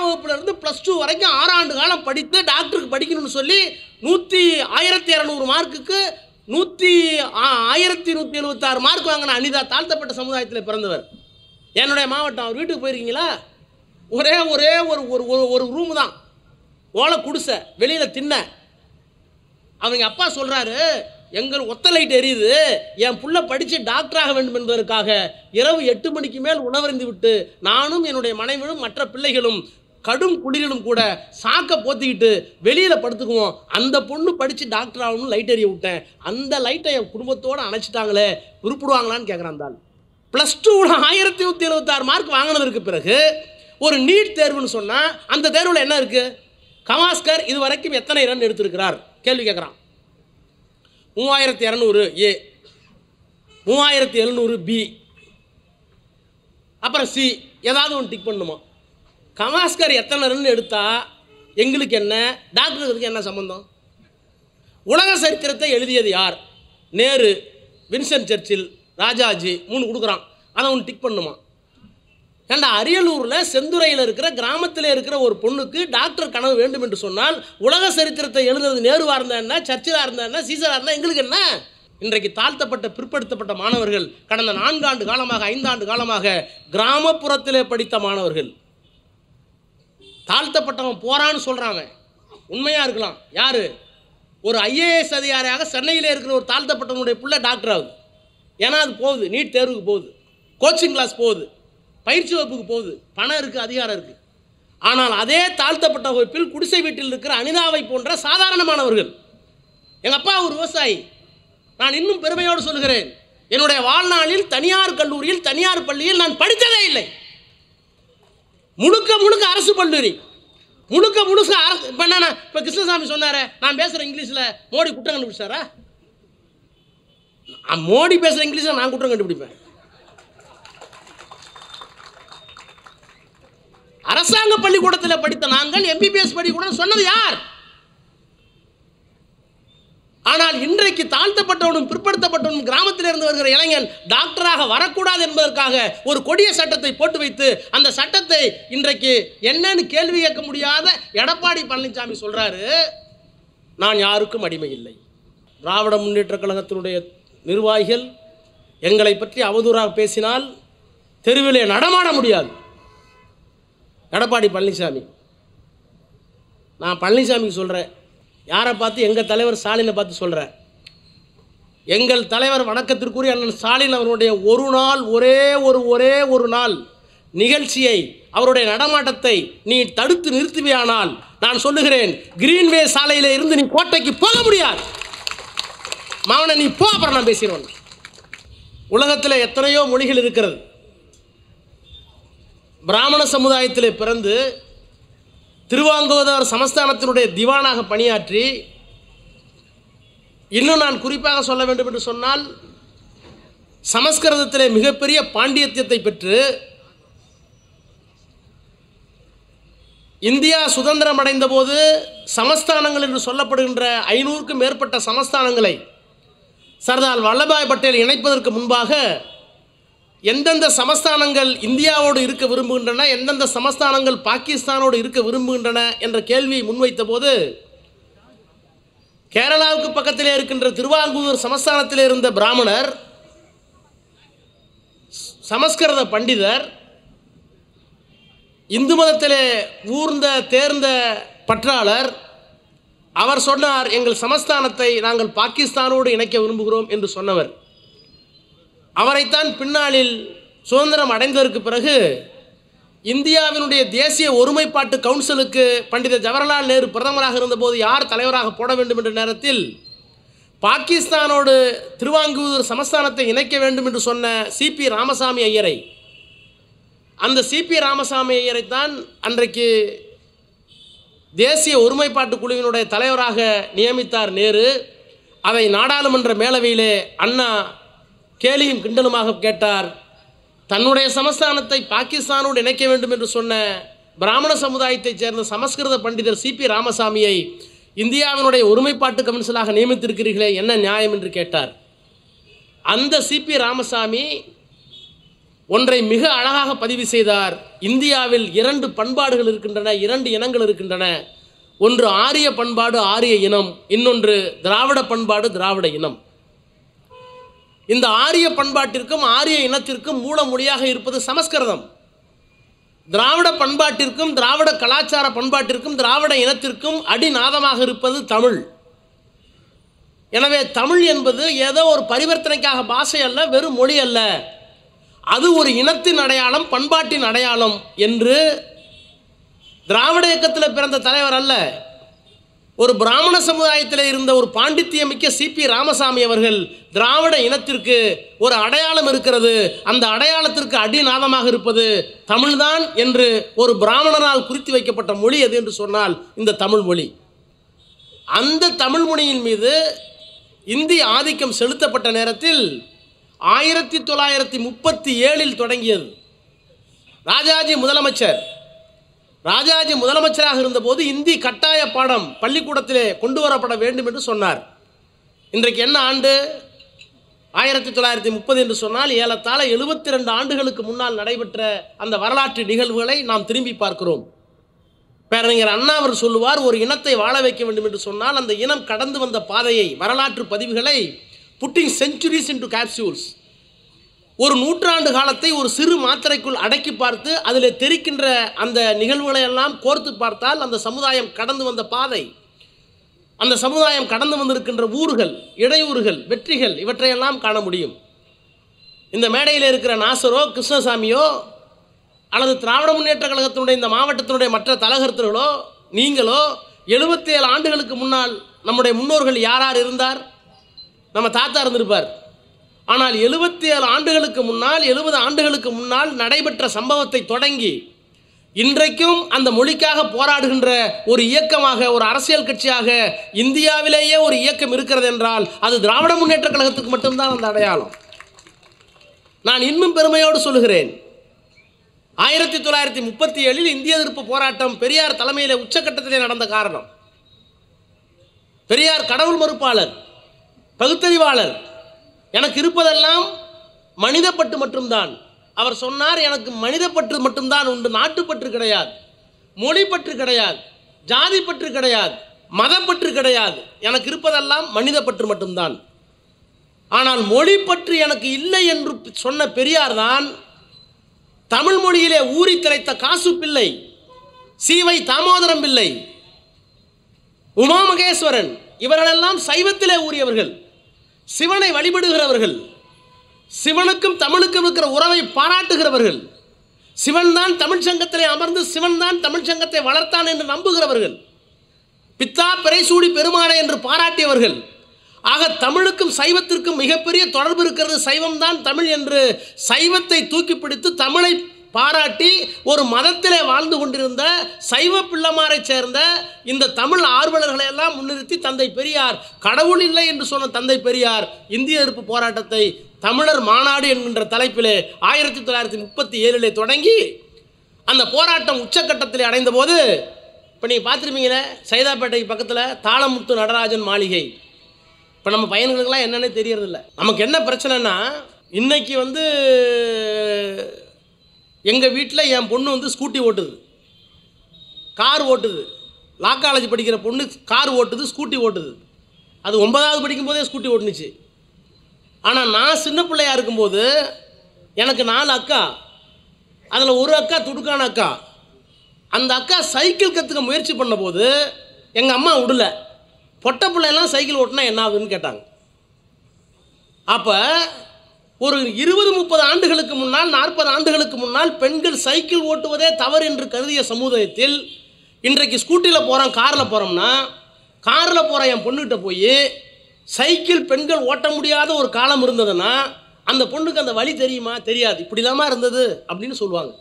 வகுப்புலேருந்து plus two வரைக்கும் ஆறாண்டு காலம் படித்து டாக்டருக்கு படிக்கணும்னு சொல்லி நூற்றி ஆயிரத்தி இரநூறு மார்க்குக்கு நூற்றி ஆயிரத்தி நூற்றி எழுபத்தாறு மார்க் வாங்கின அனிதா தாழ்த்தப்பட்ட சமுதாயத்தில் பிறந்தவர் என்னுடைய மாவட்டம் அவர் வீட்டுக்கு போயிருக்கீங்களா ஒரே ஒரே ஒரு ஒரு ஒரு ரூம் தான் ஓலை குடிசை வெளியில் தின்ன அவங்க அப்பா சொல்கிறாரு எங்கள் ஒத்த லைட் எரியுது என் புள்ள படித்து டாக்டராக வேண்டும் என்பதற்காக இரவு எட்டு மணிக்கு மேல் உணவருந்து விட்டு நானும் என்னுடைய மனைவியும் மற்ற பிள்ளைகளும் கடும் குடிலும் கூட சாக்கை போத்திக்கிட்டு வெளியில் படுத்துக்குவோம் அந்த பொண்ணு படித்து டாக்டர் ஆகணும்னு லைட் எறிய விட்டேன் அந்த லைட்டை என் குடும்பத்தோடு அணைச்சிட்டாங்களே உருப்பிடுவாங்களான்னு கேட்குறான் தான் ப்ளஸ் டூவில் ஆயிரத்தி நூற்றி எழுபத்தாறு மார்க் வாங்கினதுக்கு பிறகு ஒரு நீட் தேர்வுன்னு சொன்னால் அந்த தேர்வில் என்ன இருக்குது கமாஸ்கர் இது வரைக்கும் எத்தனை ரன் எடுத்திருக்கிறார் கேள்வி கேட்குறான் மூவாயிரத்தி இரநூறு ஏ மூவாயிரத்தி எழுநூறு பி அப்புறம் சி ஏதாவது ஒன்று டிக் பண்ணுமா கமாஸ்கர் எத்தனை ரன் எடுத்தால் எங்களுக்கு என்ன டாக்டருக்கு என்ன சம்மந்தம் உலக சரித்திரத்தை எழுதியது யார் நேரு வின்சென்ட் சர்ச்சில் ராஜாஜி மூணு கொடுக்குறான் அதை ஒன்று டிக் பண்ணுமா ஏன்டா அரியலூரில் செந்துறையில் இருக்கிற கிராமத்தில் இருக்கிற ஒரு பொண்ணுக்கு டாக்டர் கனவு வேண்டும் என்று சொன்னால் உலக சரித்திரத்தை எழுதுறது நேருவாக இருந்தா என்ன சர்ச்சிலாக இருந்தா என்ன சீசராக இருந்தால் எங்களுக்கு என்ன இன்றைக்கு தாழ்த்தப்பட்ட பிற்படுத்தப்பட்ட மாணவர்கள் கடந்த நான்காண்டு காலமாக ஐந்தாண்டு காலமாக கிராமப்புறத்திலே படித்த மாணவர்கள் தாழ்த்தப்பட்டவன் போகிறான்னு சொல்கிறாங்க உண்மையாக இருக்கலாம் யார் ஒரு ஐஏஎஸ் அதிகாரியாக சென்னையில் இருக்கிற ஒரு தாழ்த்தப்பட்டவனுடைய பிள்ளை டாக்டர் ஆகுது ஏன்னா அது போகுது நீட் தேர்வுக்கு போகுது கோச்சிங் கிளாஸ் போகுது பயிற்சி வகுப்புக்கு போகுது பணம் இருக்குது அதிகாரம் இருக்குது ஆனால் அதே தாழ்த்தப்பட்ட வகுப்பில் குடிசை வீட்டில் இருக்கிற அனிதாவை போன்ற சாதாரணமானவர்கள் எங்கள் அப்பா ஒரு விவசாயி நான் இன்னும் பெருமையோடு சொல்கிறேன் என்னுடைய வாழ்நாளில் தனியார் கல்லூரியில் தனியார் பள்ளியில் நான் படித்ததே இல்லை முழுக்க முழுக்க அரசு பல்லூரி முழுக்க முழுக்க அரசு இப்போ என்ன இப்போ கிருஷ்ணசாமி சொன்னார் நான் பேசுகிறேன் இங்கிலீஷில் மோடி குற்றம் கண்டுபிடிச்சாரா மோடி பேசுகிற இங்கிலீஷில் நான் குற்றம் கண்டுபிடிப்பேன் அரசாங்க பள்ளிக்கூடத்தில் படித்த நாங்கள் எம்பிபிஎஸ் பள்ளிக்கூடம் சொன்னது யார் ஆனால் இன்றைக்கு தாழ்த்தப்பட்டவனும் பிற்படுத்தப்பட்டவனும் கிராமத்திலிருந்து வருகிற இளைஞன் டாக்டராக வரக்கூடாது என்பதற்காக ஒரு கொடிய சட்டத்தை போட்டு வைத்து அந்த சட்டத்தை இன்றைக்கு என்னன்னு கேள்வி கேட்க முடியாத எடப்பாடி பழனிசாமி சொல்கிறாரு நான் யாருக்கும் அடிமை இல்லை திராவிட முன்னேற்ற கழகத்தினுடைய நிர்வாகிகள் எங்களை பற்றி அவதூறாக பேசினால் தெருவிலே நடமாட முடியாது எடப்பாடி பழனிசாமி நான் பழனிசாமிக்கு சொல்கிறேன் யாரை பார்த்து எங்கள் தலைவர் ஸ்டாலினை பார்த்து சொல்கிறார் எங்கள் தலைவர் வணக்கத்திற்குரிய அண்ணன் ஸ்டாலின் அவருடைய ஒரு நாள் ஒரே ஒரு ஒரே ஒரு நாள் நிகழ்ச்சியை அவருடைய நடமாட்டத்தை நீ தடுத்து நிறுத்துவியானால் நான் சொல்லுகிறேன் கிரீன்வே சாலையில் இருந்து நீ கோட்டைக்கு போக முடியாது மாவன நீ போ அப்புறம் நான் பேசிடுவோம் உலகத்தில் எத்தனையோ மொழிகள் இருக்கிறது பிராமண சமுதாயத்தில் பிறந்து திருவாங்கோதவர் சமஸ்தானத்தினுடைய திவானாக பணியாற்றி இன்னும் நான் குறிப்பாக சொல்ல வேண்டும் என்று சொன்னால் சமஸ்கிருதத்திலே மிகப்பெரிய பாண்டியத்தியத்தை பெற்று இந்தியா சுதந்திரம் அடைந்த போது சமஸ்தானங்கள் என்று சொல்லப்படுகின்ற ஐநூறுக்கும் மேற்பட்ட சமஸ்தானங்களை சர்தார் வல்லபாய் பட்டேல் இணைப்பதற்கு முன்பாக எந்தெந்த சமஸ்தானங்கள் இந்தியாவோடு இருக்க விரும்புகின்றன எந்தெந்த சமஸ்தானங்கள் பாகிஸ்தானோடு இருக்க விரும்புகின்றன என்ற கேள்வியை முன்வைத்த போது கேரளாவுக்கு பக்கத்திலே இருக்கின்ற திருவாங்கூர் சமஸ்தானத்தில் இருந்த பிராமணர் சமஸ்கிருத பண்டிதர் இந்து மதத்திலே ஊர்ந்த தேர்ந்த பற்றாளர் அவர் சொன்னார் எங்கள் சமஸ்தானத்தை நாங்கள் பாகிஸ்தானோடு இணைக்க விரும்புகிறோம் என்று சொன்னவர் அவரைத்தான் பின்னாளில் சுதந்திரம் அடைந்ததற்கு பிறகு இந்தியாவினுடைய தேசிய ஒருமைப்பாட்டு கவுன்சிலுக்கு பண்டித ஜவஹர்லால் நேரு பிரதமராக இருந்தபோது யார் தலைவராக போட வேண்டும் என்ற நேரத்தில் பாகிஸ்தானோடு திருவாங்கூர் சமஸ்தானத்தை இணைக்க வேண்டும் என்று சொன்ன சிபி ராமசாமி ஐயரை அந்த சிபி ராமசாமி ஐயரை தான் அன்றைக்கு தேசிய ஒருமைப்பாட்டு குழுவினுடைய தலைவராக நியமித்தார் நேரு அதை நாடாளுமன்ற மேலவையிலே அண்ணா கேலியும் கிண்டலுமாக கேட்டார் தன்னுடைய சமஸ்தானத்தை பாகிஸ்தானோடு இணைக்க வேண்டும் என்று சொன்ன பிராமண சமுதாயத்தைச் சேர்ந்த சமஸ்கிருத பண்டிதர் சி பி ராமசாமியை இந்தியாவினுடைய ஒருமைப்பாட்டு கவுன்சிலாக நியமித்திருக்கிறீர்களே என்ன நியாயம் என்று கேட்டார் அந்த சி பி ராமசாமி ஒன்றை மிக அழகாக பதிவு செய்தார் இந்தியாவில் இரண்டு பண்பாடுகள் இருக்கின்றன இரண்டு இனங்கள் இருக்கின்றன ஒன்று ஆரிய பண்பாடு ஆரிய இனம் இன்னொன்று திராவிட பண்பாடு திராவிட இனம் இந்த ஆரிய பண்பாட்டிற்கும் ஆரிய இனத்திற்கும் மூல மொழியாக இருப்பது சமஸ்கிருதம் திராவிட பண்பாட்டிற்கும் திராவிட கலாச்சார பண்பாட்டிற்கும் திராவிட இனத்திற்கும் அடிநாதமாக இருப்பது தமிழ் எனவே தமிழ் என்பது ஏதோ ஒரு பரிவர்த்தனைக்காக பாஷை அல்ல வெறும் மொழி அல்ல அது ஒரு இனத்தின் அடையாளம் பண்பாட்டின் அடையாளம் என்று திராவிட இயக்கத்தில் பிறந்த தலைவர் அல்ல ஒரு பிராமண சமுதாயத்தில் இருந்த ஒரு பாண்டித்யமிக்க சிபி ராமசாமி அவர்கள் திராவிட இனத்திற்கு ஒரு அடையாளம் இருக்கிறது அந்த அடையாளத்திற்கு அடிநாதமாக இருப்பது தமிழ்தான் என்று ஒரு பிராமணரால் குறித்து வைக்கப்பட்ட மொழி எது என்று சொன்னால் இந்த தமிழ் மொழி அந்த தமிழ் மொழியின் மீது இந்திய ஆதிக்கம் செலுத்தப்பட்ட நேரத்தில் ஆயிரத்தி தொள்ளாயிரத்தி முப்பத்தி ஏழில் தொடங்கியது ராஜாஜி முதலமைச்சர் ராஜாஜி முதலமைச்சராக இருந்தபோது இந்தி கட்டாய பாடம் பள்ளிக்கூடத்திலே கொண்டு வரப்பட வேண்டும் என்று சொன்னார் இன்றைக்கு என்ன ஆண்டு ஆயிரத்தி தொள்ளாயிரத்தி முப்பது என்று சொன்னால் ஏலத்தாழ எழுபத்தி ரெண்டு ஆண்டுகளுக்கு முன்னால் நடைபெற்ற அந்த வரலாற்று நிகழ்வுகளை நாம் திரும்பி பார்க்கிறோம் பேரறிஞர் அண்ணா அவர் சொல்லுவார் ஒரு இனத்தை வாழ வைக்க வேண்டும் என்று சொன்னால் அந்த இனம் கடந்து வந்த பாதையை வரலாற்று பதிவுகளை புட்டிங் செஞ்சுரிஸ் இன்டு கேப்சூல்ஸ் ஒரு நூற்றாண்டு காலத்தை ஒரு சிறு மாத்திரைக்குள் அடக்கி பார்த்து அதில் தெரிக்கின்ற அந்த நிகழ்வுகளை எல்லாம் கோர்த்து பார்த்தால் அந்த சமுதாயம் கடந்து வந்த பாதை அந்த சமுதாயம் கடந்து வந்திருக்கின்ற ஊர்கள் இடையூறுகள் வெற்றிகள் இவற்றையெல்லாம் காண முடியும் இந்த மேடையில் இருக்கிற நாசரோ கிருஷ்ணசாமியோ அல்லது திராவிட முன்னேற்ற கழகத்தினுடைய இந்த மாவட்டத்தினுடைய மற்ற தலகர்த்தர்களோ நீங்களோ எழுபத்தேழு ஆண்டுகளுக்கு முன்னால் நம்முடைய முன்னோர்கள் யார் யார் இருந்தார் நம்ம தாத்தா இருந்திருப்பார் ஆனால் எழுபத்தி ஏழு ஆண்டுகளுக்கு முன்னால் எழுபது ஆண்டுகளுக்கு முன்னால் நடைபெற்ற சம்பவத்தை தொடங்கி இன்றைக்கும் அந்த மொழிக்காக போராடுகின்ற ஒரு இயக்கமாக ஒரு அரசியல் கட்சியாக இந்தியாவிலேயே ஒரு இயக்கம் இருக்கிறது என்றால் அது திராவிட முன்னேற்ற கழகத்துக்கு மட்டும்தான் அந்த அடையாளம் நான் இன்னும் பெருமையோடு சொல்கிறேன் ஆயிரத்தி தொள்ளாயிரத்தி முப்பத்தி ஏழில் இந்திய எதிர்ப்பு போராட்டம் பெரியார் தலைமையில் உச்சக்கட்டத்திலே நடந்த காரணம் பெரியார் கடவுள் மறுப்பாளர் பகுத்தறிவாளர் எனக்கு இருப்பதெல்லாம் மனிதப்பட்டு மட்டும்தான் அவர் சொன்னார் எனக்கு மனிதப்பற்று மட்டும்தான் உண்டு நாட்டுப்பற்று கிடையாது மொழிப்பற்று கிடையாது ஜாதிப்பற்று கிடையாது மதப்பற்று கிடையாது எனக்கு இருப்பதெல்லாம் மனிதப்பற்று மட்டும்தான் ஆனால் மொழிப்பற்று எனக்கு இல்லை என்று சொன்ன பெரியார் தான் தமிழ் மொழியிலே ஊறி திரைத்த காசு பிள்ளை சீவை தாமோதரம் பிள்ளை உமாமகேஸ்வரன் இவர்களெல்லாம் சைவத்திலே ஊறியவர்கள் சிவனை வழிபடுகிறவர்கள் சிவனுக்கும் தமிழுக்கும் இருக்கிற உறவை பாராட்டுகிறவர்கள் சிவன் தான் சங்கத்திலே அமர்ந்து சிவன் தான் தமிழ் சங்கத்தை வளர்த்தான் என்று நம்புகிறவர்கள் பித்தா பிறைசூடி பெருமானை என்று பாராட்டியவர்கள் ஆக தமிழுக்கும் சைவத்திற்கும் மிகப்பெரிய தொடர்பு இருக்கிறது சைவம்தான் தமிழ் என்று சைவத்தை தூக்கி பிடித்து தமிழை பாராட்டி ஒரு மதத்திலே வாழ்ந்து கொண்டிருந்த சைவ பிள்ளமாரைச் சேர்ந்த இந்த தமிழ் ஆர்வலர்களை எல்லாம் முன்னிறுத்தி தந்தை பெரியார் கடவுள் இல்லை என்று சொன்ன தந்தை பெரியார் இந்திய எதிர்ப்பு போராட்டத்தை தமிழர் மாநாடு என்கின்ற தலைப்பிலே ஆயிரத்தி தொள்ளாயிரத்தி முப்பத்தி ஏழிலே தொடங்கி அந்த போராட்டம் உச்சக்கட்டத்தில் அடைந்த போது இப்போ நீங்கள் பார்த்துருப்பீங்களே சைதாப்பேட்டைக்கு பக்கத்தில் தாளமுத்து நடராஜன் மாளிகை இப்போ நம்ம பையன்களுக்கெல்லாம் என்னென்னே தெரியறதில்ல நமக்கு என்ன பிரச்சனைனா இன்றைக்கி வந்து எங்கள் வீட்டில் என் பொண்ணு வந்து ஸ்கூட்டி ஓட்டுது கார் ஓட்டுது லா காலேஜ் படிக்கிற பொண்ணு கார் ஓட்டுது ஸ்கூட்டி ஓட்டுது அது ஒன்பதாவது படிக்கும் போதே ஸ்கூட்டி ஓட்டுனுச்சு ஆனால் நான் சின்ன பிள்ளையாக இருக்கும்போது எனக்கு நாலு அக்கா அதில் ஒரு அக்கா துடுக்கான அக்கா அந்த அக்கா சைக்கிள் கற்றுக்க முயற்சி பண்ணபோது எங்கள் அம்மா விடல பொட்டை பிள்ளையெல்லாம் சைக்கிள் ஓட்டினா என்ன ஆகுதுன்னு கேட்டாங்க அப்போ ஒரு இருபது முப்பது ஆண்டுகளுக்கு முன்னால் நாற்பது ஆண்டுகளுக்கு முன்னால் பெண்கள் சைக்கிள் ஓட்டுவதே தவறு என்று கருதிய சமுதாயத்தில் இன்றைக்கு ஸ்கூட்டியில் போகிறோம் காரில் போகிறோம்னா காரில் போகிற என் பொண்ணுகிட்ட போய் சைக்கிள் பெண்கள் ஓட்ட முடியாத ஒரு காலம் இருந்ததுன்னா அந்த பொண்ணுக்கு அந்த வழி தெரியுமா தெரியாது இப்படிலாமா இருந்தது அப்படின்னு சொல்லுவாங்க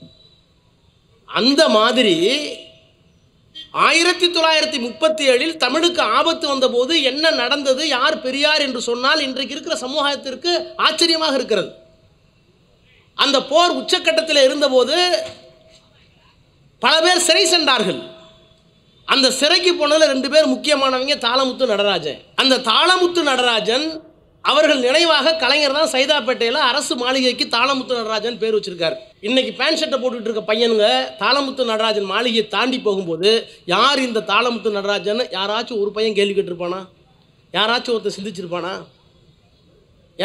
அந்த மாதிரி ஆயிரத்தி தொள்ளாயிரத்தி முப்பத்தி ஏழில் தமிழுக்கு ஆபத்து வந்தபோது என்ன நடந்தது யார் பெரியார் என்று சொன்னால் இன்றைக்கு இருக்கிற சமூகத்திற்கு ஆச்சரியமாக இருக்கிறது அந்த போர் உச்சக்கட்டத்தில் இருந்தபோது பல பேர் சிறை சென்றார்கள் அந்த சிறைக்கு போனதில் ரெண்டு பேர் முக்கியமானவங்க தாளமுத்து நடராஜன் அந்த தாளமுத்து நடராஜன் அவர்கள் நினைவாக கலைஞர் தான் சைதாப்பேட்டையில் அரசு மாளிகைக்கு தாளமுத்து நடராஜன் பேர் வச்சிருக்காரு இன்னைக்கு பேண்ட் ஷர்ட்டை போட்டுட்டு இருக்க பையனுங்க தாளமுத்து நடராஜன் மாளிகையை தாண்டி போகும்போது யார் இந்த தாளமுத்து நடராஜன் யாராச்சும் ஒரு பையன் கேள்வி கேட்டிருப்பானா யாராச்சும் ஒருத்தர் சிந்திச்சிருப்பானா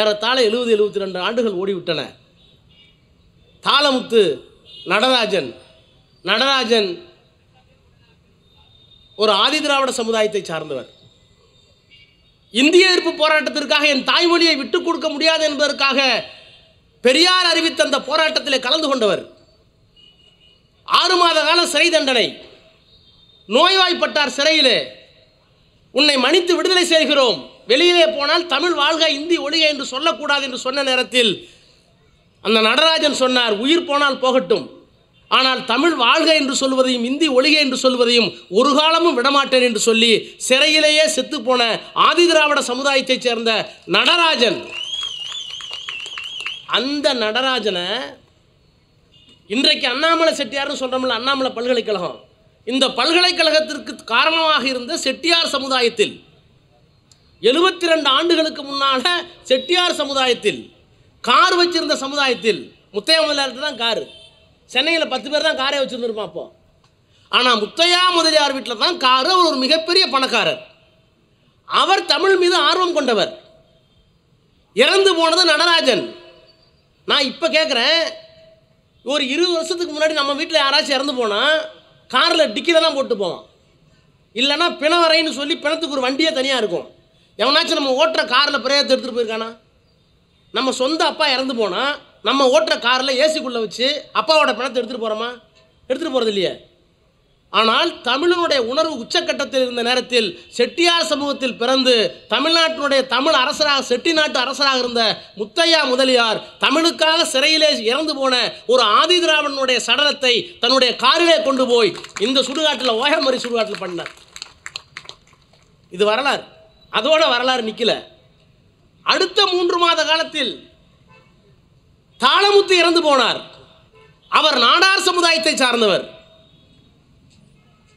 ஏறத்தாழ எழுபது எழுபத்தி ரெண்டு ஆண்டுகள் ஓடிவிட்டன தாளமுத்து நடராஜன் நடராஜன் ஒரு ஆதி திராவிட சமுதாயத்தை சார்ந்தவர் இந்திய எதிர்ப்பு போராட்டத்திற்காக என் தாய்மொழியை விட்டுக் கொடுக்க முடியாது என்பதற்காக பெரியார் அறிவித்த அந்த போராட்டத்தில் கலந்து கொண்டவர் ஆறு மாத கால சிறை தண்டனை நோய்வாய்ப்பட்டார் சிறையிலே உன்னை மன்னித்து விடுதலை செய்கிறோம் வெளியிலே போனால் தமிழ் வாழ்க இந்தி ஒழிக என்று சொல்லக்கூடாது என்று சொன்ன நேரத்தில் அந்த நடராஜன் சொன்னார் உயிர் போனால் போகட்டும் ஆனால் தமிழ் வாழ்க என்று சொல்வதையும் இந்தி ஒழிக என்று சொல்வதையும் ஒரு காலமும் விடமாட்டேன் என்று சொல்லி சிறையிலேயே செத்துப்போன ஆதி திராவிட சமுதாயத்தைச் சேர்ந்த நடராஜன் அந்த நடராஜனை இன்றைக்கு அண்ணாமலை செட்டியார்னு சொல்கிறோம்ல அண்ணாமலை பல்கலைக்கழகம் இந்த பல்கலைக்கழகத்திற்கு காரணமாக இருந்த செட்டியார் சமுதாயத்தில் எழுபத்தி ரெண்டு ஆண்டுகளுக்கு முன்னால் செட்டியார் சமுதாயத்தில் கார் வச்சிருந்த சமுதாயத்தில் முத்தையா தான் காரு சென்னையில் பத்து பேர் தான் காரே வச்சுருந்துருப்பான் அப்போ ஆனால் முத்தையா முதலியார் வீட்டில் தான் காரு அவர் ஒரு மிகப்பெரிய பணக்காரர் அவர் தமிழ் மீது ஆர்வம் கொண்டவர் இறந்து போனது நடராஜன் நான் இப்போ கேட்குறேன் ஒரு இருபது வருஷத்துக்கு முன்னாடி நம்ம வீட்டில் யாராச்சும் இறந்து போனால் காரில் டிக்கியில் தான் போட்டு போவோம் இல்லைன்னா பிணவரைன்னு சொல்லி பிணத்துக்கு ஒரு வண்டியே தனியாக இருக்கும் எவனாச்சும் நம்ம ஓட்டுற காரில் பிரேயத்தை எடுத்துகிட்டு போயிருக்கானா நம்ம சொந்த அப்பா இறந்து போனால் நம்ம ஓட்டுற காரில் ஏசிக்குள்ளே வச்சு அப்பாவோட பணத்தை எடுத்துகிட்டு போகிறோமா எடுத்துகிட்டு போகிறது இல்லையே ஆனால் தமிழனுடைய உணர்வு உச்சக்கட்டத்தில் இருந்த நேரத்தில் செட்டியார் சமூகத்தில் பிறந்து தமிழ்நாட்டினுடைய தமிழ் அரசராக செட்டி நாட்டு அரசராக இருந்த முத்தையா முதலியார் தமிழுக்காக சிறையிலே இறந்து போன ஒரு ஆதி திராவிடனுடைய சடலத்தை தன்னுடைய காரிலே கொண்டு போய் இந்த சுடுகாட்டில் ஓகமறி சுடுகாட்டில் பண்ணார் இது வரலாறு அதோட வரலாறு நிற்கல அடுத்த மூன்று மாத காலத்தில் தாளமுத்து இறந்து போனார் அவர் நாடார் சமுதாயத்தை சார்ந்தவர்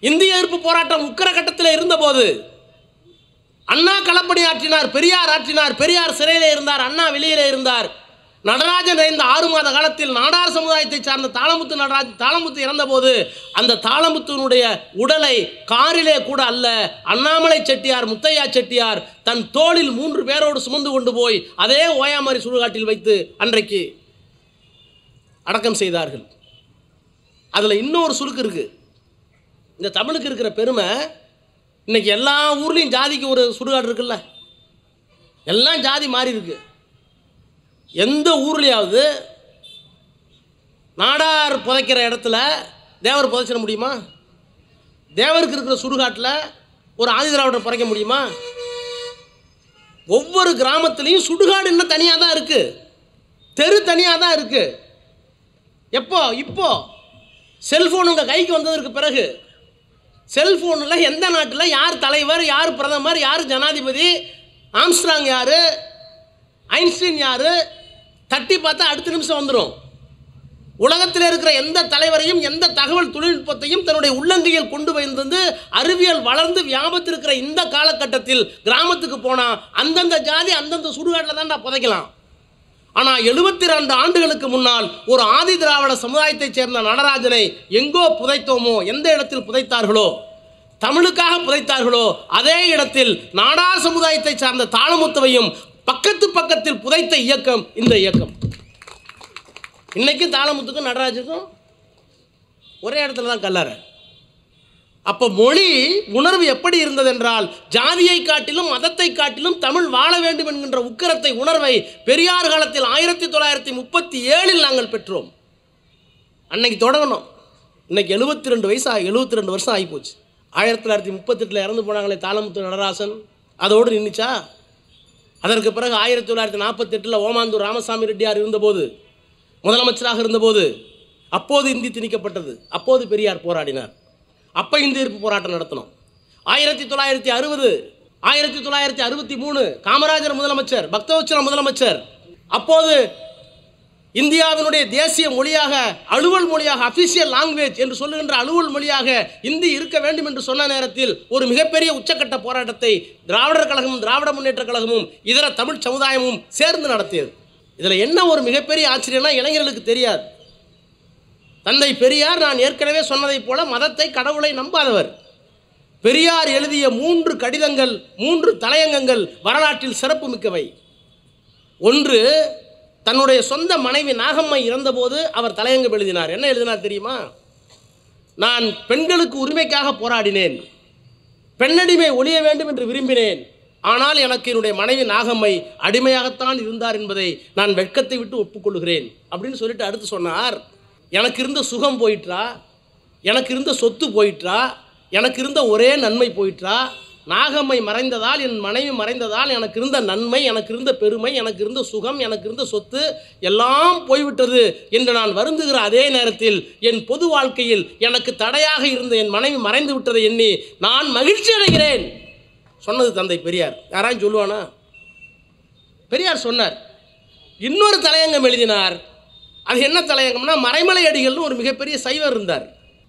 இந்திய எதிர்ப்பு போராட்டம் உக்கர கட்டத்தில் இருந்தபோது அண்ணா களப்பணி ஆற்றினார் பெரியார் ஆற்றினார் பெரியார் சிறையில் இருந்தார் அண்ணா வெளியில இருந்தார் நடராஜன் இணைந்த ஆறு மாத காலத்தில் நாடார் சமுதாயத்தை சார்ந்த தாளமுத்து நடராஜ் தாளமுத்து இறந்தபோது அந்த தாளமுத்துனுடைய உடலை காரிலே கூட அல்ல அண்ணாமலை செட்டியார் முத்தையா செட்டியார் தன் தோளில் மூன்று பேரோடு சுமந்து கொண்டு போய் அதே ஓயாமரி சுடுகாட்டில் வைத்து அன்றைக்கு அடக்கம் செய்தார்கள் அதில் இன்னொரு சுருக்கு இருக்குது இந்த தமிழுக்கு இருக்கிற பெருமை இன்றைக்கி எல்லா ஊர்லேயும் ஜாதிக்கு ஒரு சுடுகாடு இருக்குல்ல எல்லாம் ஜாதி மாறி இருக்கு எந்த ஊர்லேயாவது நாடார் புதைக்கிற இடத்துல தேவர் புதைச்சிட முடியுமா தேவருக்கு இருக்கிற சுடுகாட்டில் ஒரு ஆதி திராவிடர் புதைக்க முடியுமா ஒவ்வொரு கிராமத்துலேயும் சுடுகாடு இன்னும் தனியாக தான் இருக்குது தெரு தனியாக தான் இருக்குது எப்போ இப்போ செல்ஃபோன் உங்கள் கைக்கு வந்ததற்கு பிறகு செல்ஃபோனில் எந்த நாட்டில் யார் தலைவர் யார் பிரதமர் யார் ஜனாதிபதி ஆம்ஸ்ட்ராங் யார் ஐன்ஸ்டீன் யார் தட்டி பார்த்தா அடுத்த நிமிஷம் வந்துடும் உலகத்தில் இருக்கிற எந்த தலைவரையும் எந்த தகவல் தொழில்நுட்பத்தையும் தன்னுடைய உள்ளங்கையில் கொண்டு வந்து அறிவியல் வளர்ந்து வியாபத்திருக்கிற இந்த காலகட்டத்தில் கிராமத்துக்கு போனால் அந்தந்த ஜாதி அந்தந்த சுடுகாட்டில் தான் நான் புதைக்கலாம் ஆனால் எழுபத்தி ரெண்டு ஆண்டுகளுக்கு முன்னால் ஒரு ஆதி திராவிட சமுதாயத்தைச் சேர்ந்த நடராஜனை எங்கோ புதைத்தோமோ எந்த இடத்தில் புதைத்தார்களோ தமிழுக்காக புதைத்தார்களோ அதே இடத்தில் நாடா சமுதாயத்தைச் சார்ந்த தாளமுத்துவையும் பக்கத்து பக்கத்தில் புதைத்த இயக்கம் இந்த இயக்கம் இன்னைக்கு தாளமுத்துக்கும் நடராஜுக்கும் ஒரே இடத்துல தான் கல்லாறு அப்போ மொழி உணர்வு எப்படி இருந்ததென்றால் ஜாதியை காட்டிலும் மதத்தை காட்டிலும் தமிழ் வாழ வேண்டும் என்கின்ற உக்கரத்தை உணர்வை பெரியார் காலத்தில் ஆயிரத்தி தொள்ளாயிரத்தி முப்பத்தி ஏழில் நாங்கள் பெற்றோம் அன்னைக்கு தொடங்கணும் இன்னைக்கு எழுபத்தி ரெண்டு வயசு எழுபத்தி ரெண்டு வருஷம் ஆகிப்போச்சு ஆயிரத்தி தொள்ளாயிரத்தி முப்பத்தெட்டில் இறந்து போனாங்களே தாளமுத்து நடராசன் அதோடு நின்றுச்சா அதற்கு பிறகு ஆயிரத்தி தொள்ளாயிரத்தி நாற்பத்தெட்டில் ஓமாந்தூர் ராமசாமி ரெட்டியார் இருந்தபோது முதலமைச்சராக இருந்தபோது அப்போது இந்தி திணிக்கப்பட்டது அப்போது பெரியார் போராடினார் அப்போ இந்த எதிர்ப்பு போராட்டம் நடத்தினோம் ஆயிரத்தி தொள்ளாயிரத்தி அறுபது ஆயிரத்தி தொள்ளாயிரத்தி அறுபத்தி மூணு காமராஜர் முதலமைச்சர் பக்தவச்சர முதலமைச்சர் அப்போது இந்தியாவினுடைய தேசிய மொழியாக அலுவல் மொழியாக அஃபிஷியல் லாங்குவேஜ் என்று சொல்லுகின்ற அலுவல் மொழியாக இந்தி இருக்க வேண்டும் என்று சொன்ன நேரத்தில் ஒரு மிகப்பெரிய உச்சக்கட்ட போராட்டத்தை திராவிடர் கழகமும் திராவிட முன்னேற்ற கழகமும் இதர தமிழ் சமுதாயமும் சேர்ந்து நடத்தியது இதில் என்ன ஒரு மிகப்பெரிய ஆச்சரியம்னா இளைஞர்களுக்கு தெரியாது தந்தை பெரியார் நான் ஏற்கனவே சொன்னதைப் போல மதத்தை கடவுளை நம்பாதவர் பெரியார் எழுதிய மூன்று கடிதங்கள் மூன்று தலையங்கங்கள் வரலாற்றில் சிறப்புமிக்கவை ஒன்று தன்னுடைய சொந்த மனைவி நாகம்மை இறந்தபோது அவர் தலையங்கம் எழுதினார் என்ன எழுதினார் தெரியுமா நான் பெண்களுக்கு உரிமைக்காக போராடினேன் பெண்ணடிமை ஒழிய வேண்டும் என்று விரும்பினேன் ஆனால் எனக்கு என்னுடைய மனைவி நாகம்மை அடிமையாகத்தான் இருந்தார் என்பதை நான் வெட்கத்தை விட்டு ஒப்புக்கொள்கிறேன் அப்படின்னு சொல்லிட்டு அடுத்து சொன்னார் எனக்கு இருந்த சுகம் போயிட்டா எனக்கு இருந்த சொத்து போயிட்டா எனக்கு இருந்த ஒரே நன்மை போயிட்டா நாகம்மை மறைந்ததால் என் மனைவி மறைந்ததால் எனக்கு இருந்த நன்மை எனக்கு இருந்த பெருமை எனக்கு இருந்த சுகம் எனக்கு இருந்த சொத்து எல்லாம் போய்விட்டது என்று நான் வருந்துகிற அதே நேரத்தில் என் பொது வாழ்க்கையில் எனக்கு தடையாக இருந்த என் மனைவி மறைந்து விட்டதை எண்ணி நான் மகிழ்ச்சி அடைகிறேன் சொன்னது தந்தை பெரியார் யாராவது சொல்லுவானா பெரியார் சொன்னார் இன்னொரு தலையங்கம் எழுதினார் அது என்ன தலையங்கம்னா மறைமலை அடிகள்னு ஒரு மிகப்பெரிய சைவர் இருந்தார்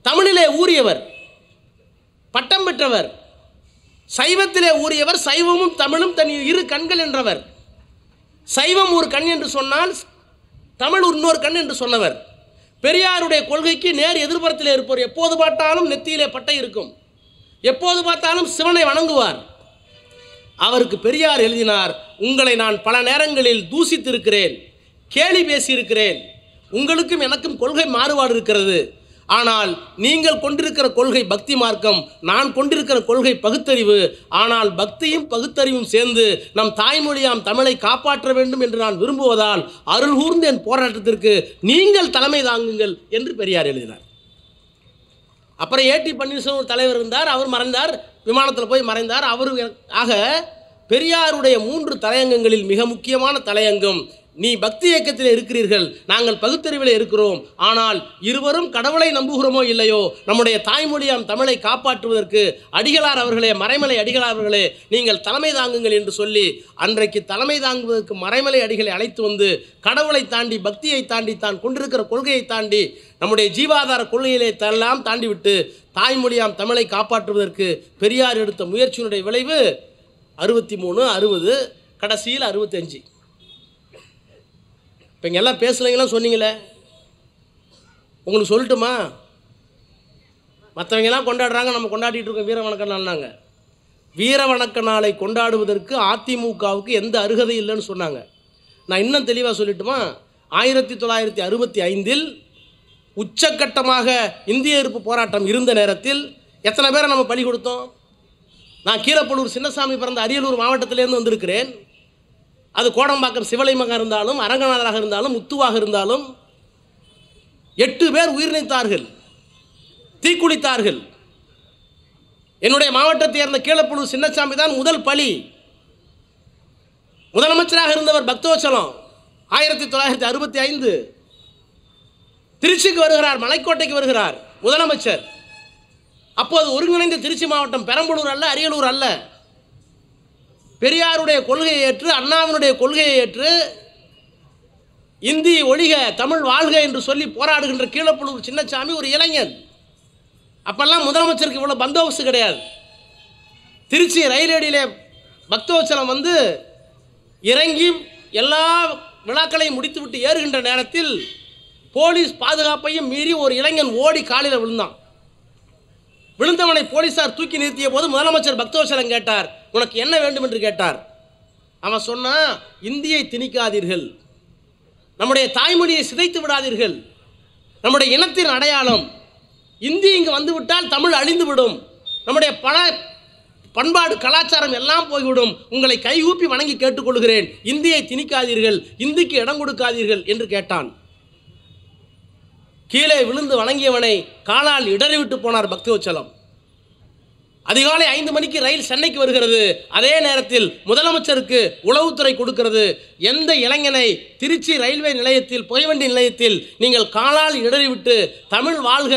தமிழிலே ஊறியவர் பட்டம் பெற்றவர் சைவத்திலே ஊறியவர் சைவமும் தமிழும் தன் இரு கண்கள் என்றவர் சைவம் ஒரு கண் என்று சொன்னால் தமிழ் இன்னொரு கண் என்று சொன்னவர் பெரியாருடைய கொள்கைக்கு நேர் எதிர்புறத்தில் இருப்பவர் எப்போது பார்த்தாலும் நெத்தியிலே பட்டை இருக்கும் எப்போது பார்த்தாலும் சிவனை வணங்குவார் அவருக்கு பெரியார் எழுதினார் உங்களை நான் பல நேரங்களில் தூசித்திருக்கிறேன் கேலி பேசியிருக்கிறேன் உங்களுக்கும் எனக்கும் கொள்கை மாறுபாடு இருக்கிறது ஆனால் நீங்கள் கொண்டிருக்கிற கொள்கை பக்தி மார்க்கம் நான் கொண்டிருக்கிற கொள்கை பகுத்தறிவு ஆனால் பக்தியும் பகுத்தறிவும் சேர்ந்து நம் தாய்மொழியாம் தமிழை காப்பாற்ற வேண்டும் என்று நான் விரும்புவதால் அருள் கூர்ந்து என் போராட்டத்திற்கு நீங்கள் தலைமை தாங்குங்கள் என்று பெரியார் எழுதினார் அப்புறம் ஏடி பன்னீர்செல்வம் தலைவர் இருந்தார் அவர் மறைந்தார் விமானத்தில் போய் மறைந்தார் அவர் ஆக பெரியாருடைய மூன்று தலையங்கங்களில் மிக முக்கியமான தலையங்கம் நீ பக்தி இயக்கத்தில் இருக்கிறீர்கள் நாங்கள் பகுத்தறிவில் இருக்கிறோம் ஆனால் இருவரும் கடவுளை நம்புகிறோமோ இல்லையோ நம்முடைய தாய்மொழியாம் தமிழை காப்பாற்றுவதற்கு அடிகளார் அவர்களே மறைமலை அடிகளார் அவர்களே நீங்கள் தலைமை தாங்குங்கள் என்று சொல்லி அன்றைக்கு தலைமை தாங்குவதற்கு மறைமலை அடிகளை அழைத்து வந்து கடவுளை தாண்டி பக்தியை தாண்டி தான் கொண்டிருக்கிற கொள்கையை தாண்டி நம்முடைய ஜீவாதார கொள்கையிலே தெல்லாம் தாண்டிவிட்டு தாய்மொழியாம் தமிழை காப்பாற்றுவதற்கு பெரியார் எடுத்த முயற்சியினுடைய விளைவு அறுபத்தி மூணு அறுபது கடைசியில் அறுபத்தஞ்சு இப்போ இங்கே எல்லாம் பேசுகிறீங்களாம் சொன்னீங்களே உங்களுக்கு சொல்லட்டுமா மற்றவங்கெல்லாம் கொண்டாடுறாங்க நம்ம கொண்டாடிட்டு இருக்கோம் வீர வணக்க நாங்கள் வீர வணக்க நாளை கொண்டாடுவதற்கு அதிமுகவுக்கு எந்த அருகதை இல்லைன்னு சொன்னாங்க நான் இன்னும் தெளிவாக சொல்லட்டுமா ஆயிரத்தி தொள்ளாயிரத்தி அறுபத்தி ஐந்தில் உச்சக்கட்டமாக இந்திய எதிர்ப்பு போராட்டம் இருந்த நேரத்தில் எத்தனை பேரை நம்ம பலி கொடுத்தோம் நான் கீரப்பலூர் சின்னசாமி பிறந்த அரியலூர் மாவட்டத்திலேருந்து வந்திருக்கிறேன் அது கோடம்பாக்கம் சிவலிங்கமாக இருந்தாலும் அரங்கநாதராக இருந்தாலும் முத்துவாக இருந்தாலும் எட்டு பேர் உயிரிழந்தார்கள் தீக்குளித்தார்கள் என்னுடைய மாவட்டத்தை சேர்ந்த கீழப்புழு சின்னசாமி தான் முதல் பலி முதலமைச்சராக இருந்தவர் பக்தோச்சலம் ஆயிரத்தி தொள்ளாயிரத்தி அறுபத்தி ஐந்து திருச்சிக்கு வருகிறார் மலைக்கோட்டைக்கு வருகிறார் முதலமைச்சர் அப்போது ஒருங்கிணைந்த திருச்சி மாவட்டம் பெரம்பலூர் அல்ல அரியலூர் அல்ல பெரியாருடைய கொள்கையை ஏற்று அண்ணாவினுடைய கொள்கையை ஏற்று இந்தி ஒழிக தமிழ் வாழ்க என்று சொல்லி போராடுகின்ற கீழப்பழுவூர் சின்னச்சாமி ஒரு இளைஞன் அப்பெல்லாம் முதலமைச்சருக்கு இவ்வளோ பந்தோபஸ்து கிடையாது திருச்சி ரயிலடியிலே பக்தோச்சலம் வந்து இறங்கி எல்லா விழாக்களையும் முடித்துவிட்டு ஏறுகின்ற நேரத்தில் போலீஸ் பாதுகாப்பையும் மீறி ஒரு இளைஞன் ஓடி காலையில் விழுந்தான் விழுந்தவனை போலீஸார் தூக்கி நிறுத்திய போது முதலமைச்சர் பக்தோச்சலம் கேட்டார் உனக்கு என்ன வேண்டும் என்று கேட்டார் அவன் சொன்னா இந்தியை திணிக்காதீர்கள் நம்முடைய தாய்மொழியை சிதைத்து விடாதீர்கள் நம்முடைய இனத்தின் அடையாளம் இந்தி இங்கே வந்துவிட்டால் தமிழ் அழிந்துவிடும் நம்முடைய பல பண்பாடு கலாச்சாரம் எல்லாம் போய்விடும் உங்களை கைகூப்பி வணங்கி கேட்டுக்கொள்கிறேன் இந்தியை திணிக்காதீர்கள் இந்திக்கு இடம் கொடுக்காதீர்கள் என்று கேட்டான் கீழே விழுந்து வணங்கியவனை காலால் இடறிவிட்டு போனார் பக்தவச்சலம் அதிகாலை ஐந்து மணிக்கு ரயில் சென்னைக்கு வருகிறது அதே நேரத்தில் முதலமைச்சருக்கு உளவுத்துறை கொடுக்கிறது எந்த இளைஞனை திருச்சி ரயில்வே நிலையத்தில் புகைவண்டி நிலையத்தில் நீங்கள் காலால் இடறிவிட்டு தமிழ் வாழ்க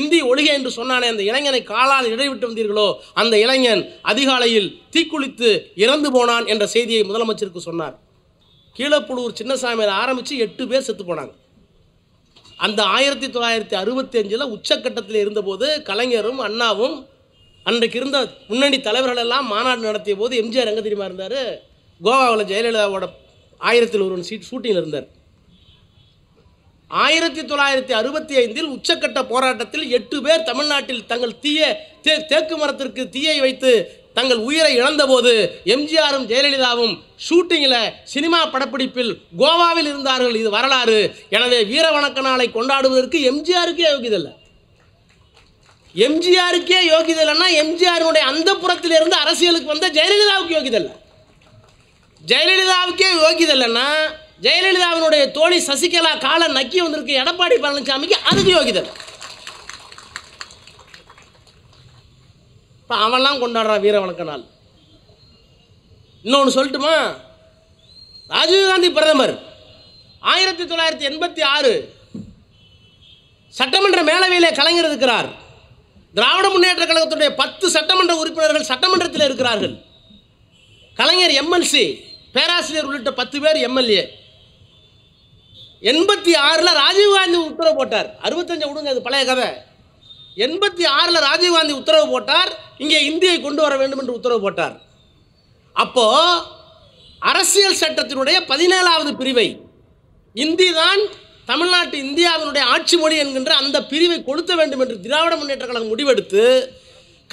இந்தி ஒழிக என்று சொன்னானே அந்த இளைஞனை காலால் இடறிவிட்டு வந்தீர்களோ அந்த இளைஞன் அதிகாலையில் தீக்குளித்து இறந்து போனான் என்ற செய்தியை முதலமைச்சருக்கு சொன்னார் கீழப்புலூர் சின்னசாமியில் ஆரம்பித்து எட்டு பேர் செத்து போனாங்க அந்த ஆயிரத்தி தொள்ளாயிரத்தி அறுபத்தி அஞ்சில் உச்சக்கட்டத்தில் இருந்தபோது கலைஞரும் அண்ணாவும் அன்றைக்கு இருந்த முன்னணி தலைவர்கள் எல்லாம் மாநாடு நடத்திய போது எம்ஜிஆர் எங்கே தெரியுமா இருந்தார் கோவாவில் ஜெயலலிதாவோட ஆயிரத்தில் ஒருவன் சீட் ஷூட்டிங்கில் இருந்தார் ஆயிரத்தி தொள்ளாயிரத்தி அறுபத்தி ஐந்தில் உச்சக்கட்ட போராட்டத்தில் எட்டு பேர் தமிழ்நாட்டில் தங்கள் தீய தே தேக்கு மரத்திற்கு தீயை வைத்து தங்கள் உயிரை இழந்தபோது எம்ஜிஆரும் ஜெயலலிதாவும் ஷூட்டிங்கில் சினிமா படப்பிடிப்பில் கோவாவில் இருந்தார்கள் இது வரலாறு எனவே வீர வணக்க நாளை கொண்டாடுவதற்கு எம்ஜிஆருக்கே யோகியதில்லை எம்ஜிஆருக்கே யோகிதலைன்னா எம்ஜிஆருடைய அந்த புறத்திலிருந்து அரசியலுக்கு வந்த ஜெயலலிதாவுக்கு யோகிதல்ல ஜெயலலிதாவுக்கே யோகிதல்லைன்னா ஜெயலலிதாவினுடைய தோழி சசிகலா காலை நக்கி வந்திருக்கு எடப்பாடி பழனிசாமிக்கு அதுக்கு யோகிதல் இப்போ அவன்லாம் கொண்டாடுறான் வீர வணக்க நாள் இன்னொன்று சொல்லட்டுமா ராஜீவ்காந்தி பிரதமர் ஆயிரத்தி தொள்ளாயிரத்தி எண்பத்தி ஆறு சட்டமன்ற மேலவையில் கலைஞர் இருக்கிறார் திராவிட முன்னேற்ற கழகத்துடைய பத்து சட்டமன்ற உறுப்பினர்கள் சட்டமன்றத்தில் இருக்கிறார்கள் கலைஞர் எம்எல்சி பேராசிரியர் உள்ளிட்ட பத்து பேர் எம்எல்ஏ எண்பத்தி ஆறில் ராஜீவ்காந்தி உத்தரவு போட்டார் அறுபத்தஞ்சு விடுங்க அது பழைய கதை எண்பத்தி ஆறில் ராஜீவ்காந்தி உத்தரவு போட்டார் இங்கே இந்தியை கொண்டு வர வேண்டும் என்று உத்தரவு போட்டார் அப்போது அரசியல் சட்டத்தினுடைய பதினேழாவது பிரிவை இந்தி தான் தமிழ்நாட்டு இந்தியாவினுடைய ஆட்சி மொழி என்கின்ற அந்த பிரிவை கொடுத்த வேண்டும் என்று திராவிட முன்னேற்ற கழகம் முடிவெடுத்து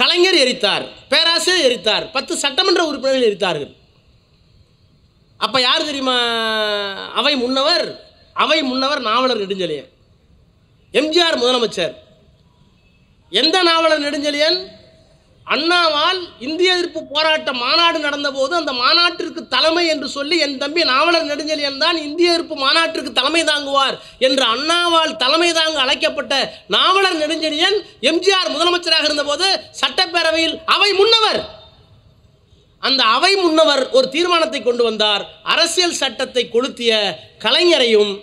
கலைஞர் எரித்தார் பேராசிரியர் எரித்தார் பத்து சட்டமன்ற உறுப்பினர்கள் எரித்தார்கள் அப்போ யார் தெரியுமா அவை முன்னவர் அவை முன்னவர் நாவலர் நெடுஞ்செழியன் எம்ஜிஆர் முதலமைச்சர் எந்த நாவலர் நெடுஞ்செழியன் அண்ணாவால் இந்திய எதிர்ப்பு போராட்ட மாநாடு நடந்தபோது அந்த மாநாட்டிற்கு தலைமை என்று சொல்லி என் தம்பி நாவலர் நெடுஞ்செழியன் தான் இந்திய எதிர்ப்பு மாநாட்டிற்கு தலைமை தாங்குவார் என்று அண்ணாவால் தலைமை தாங்க அழைக்கப்பட்ட நாவலர் நெடுஞ்செழியன் எம்ஜிஆர் முதலமைச்சராக இருந்தபோது சட்டப்பேரவையில் அவை முன்னவர் அந்த அவை முன்னவர் ஒரு தீர்மானத்தை கொண்டு வந்தார் அரசியல் சட்டத்தை கொளுத்திய கலைஞரையும்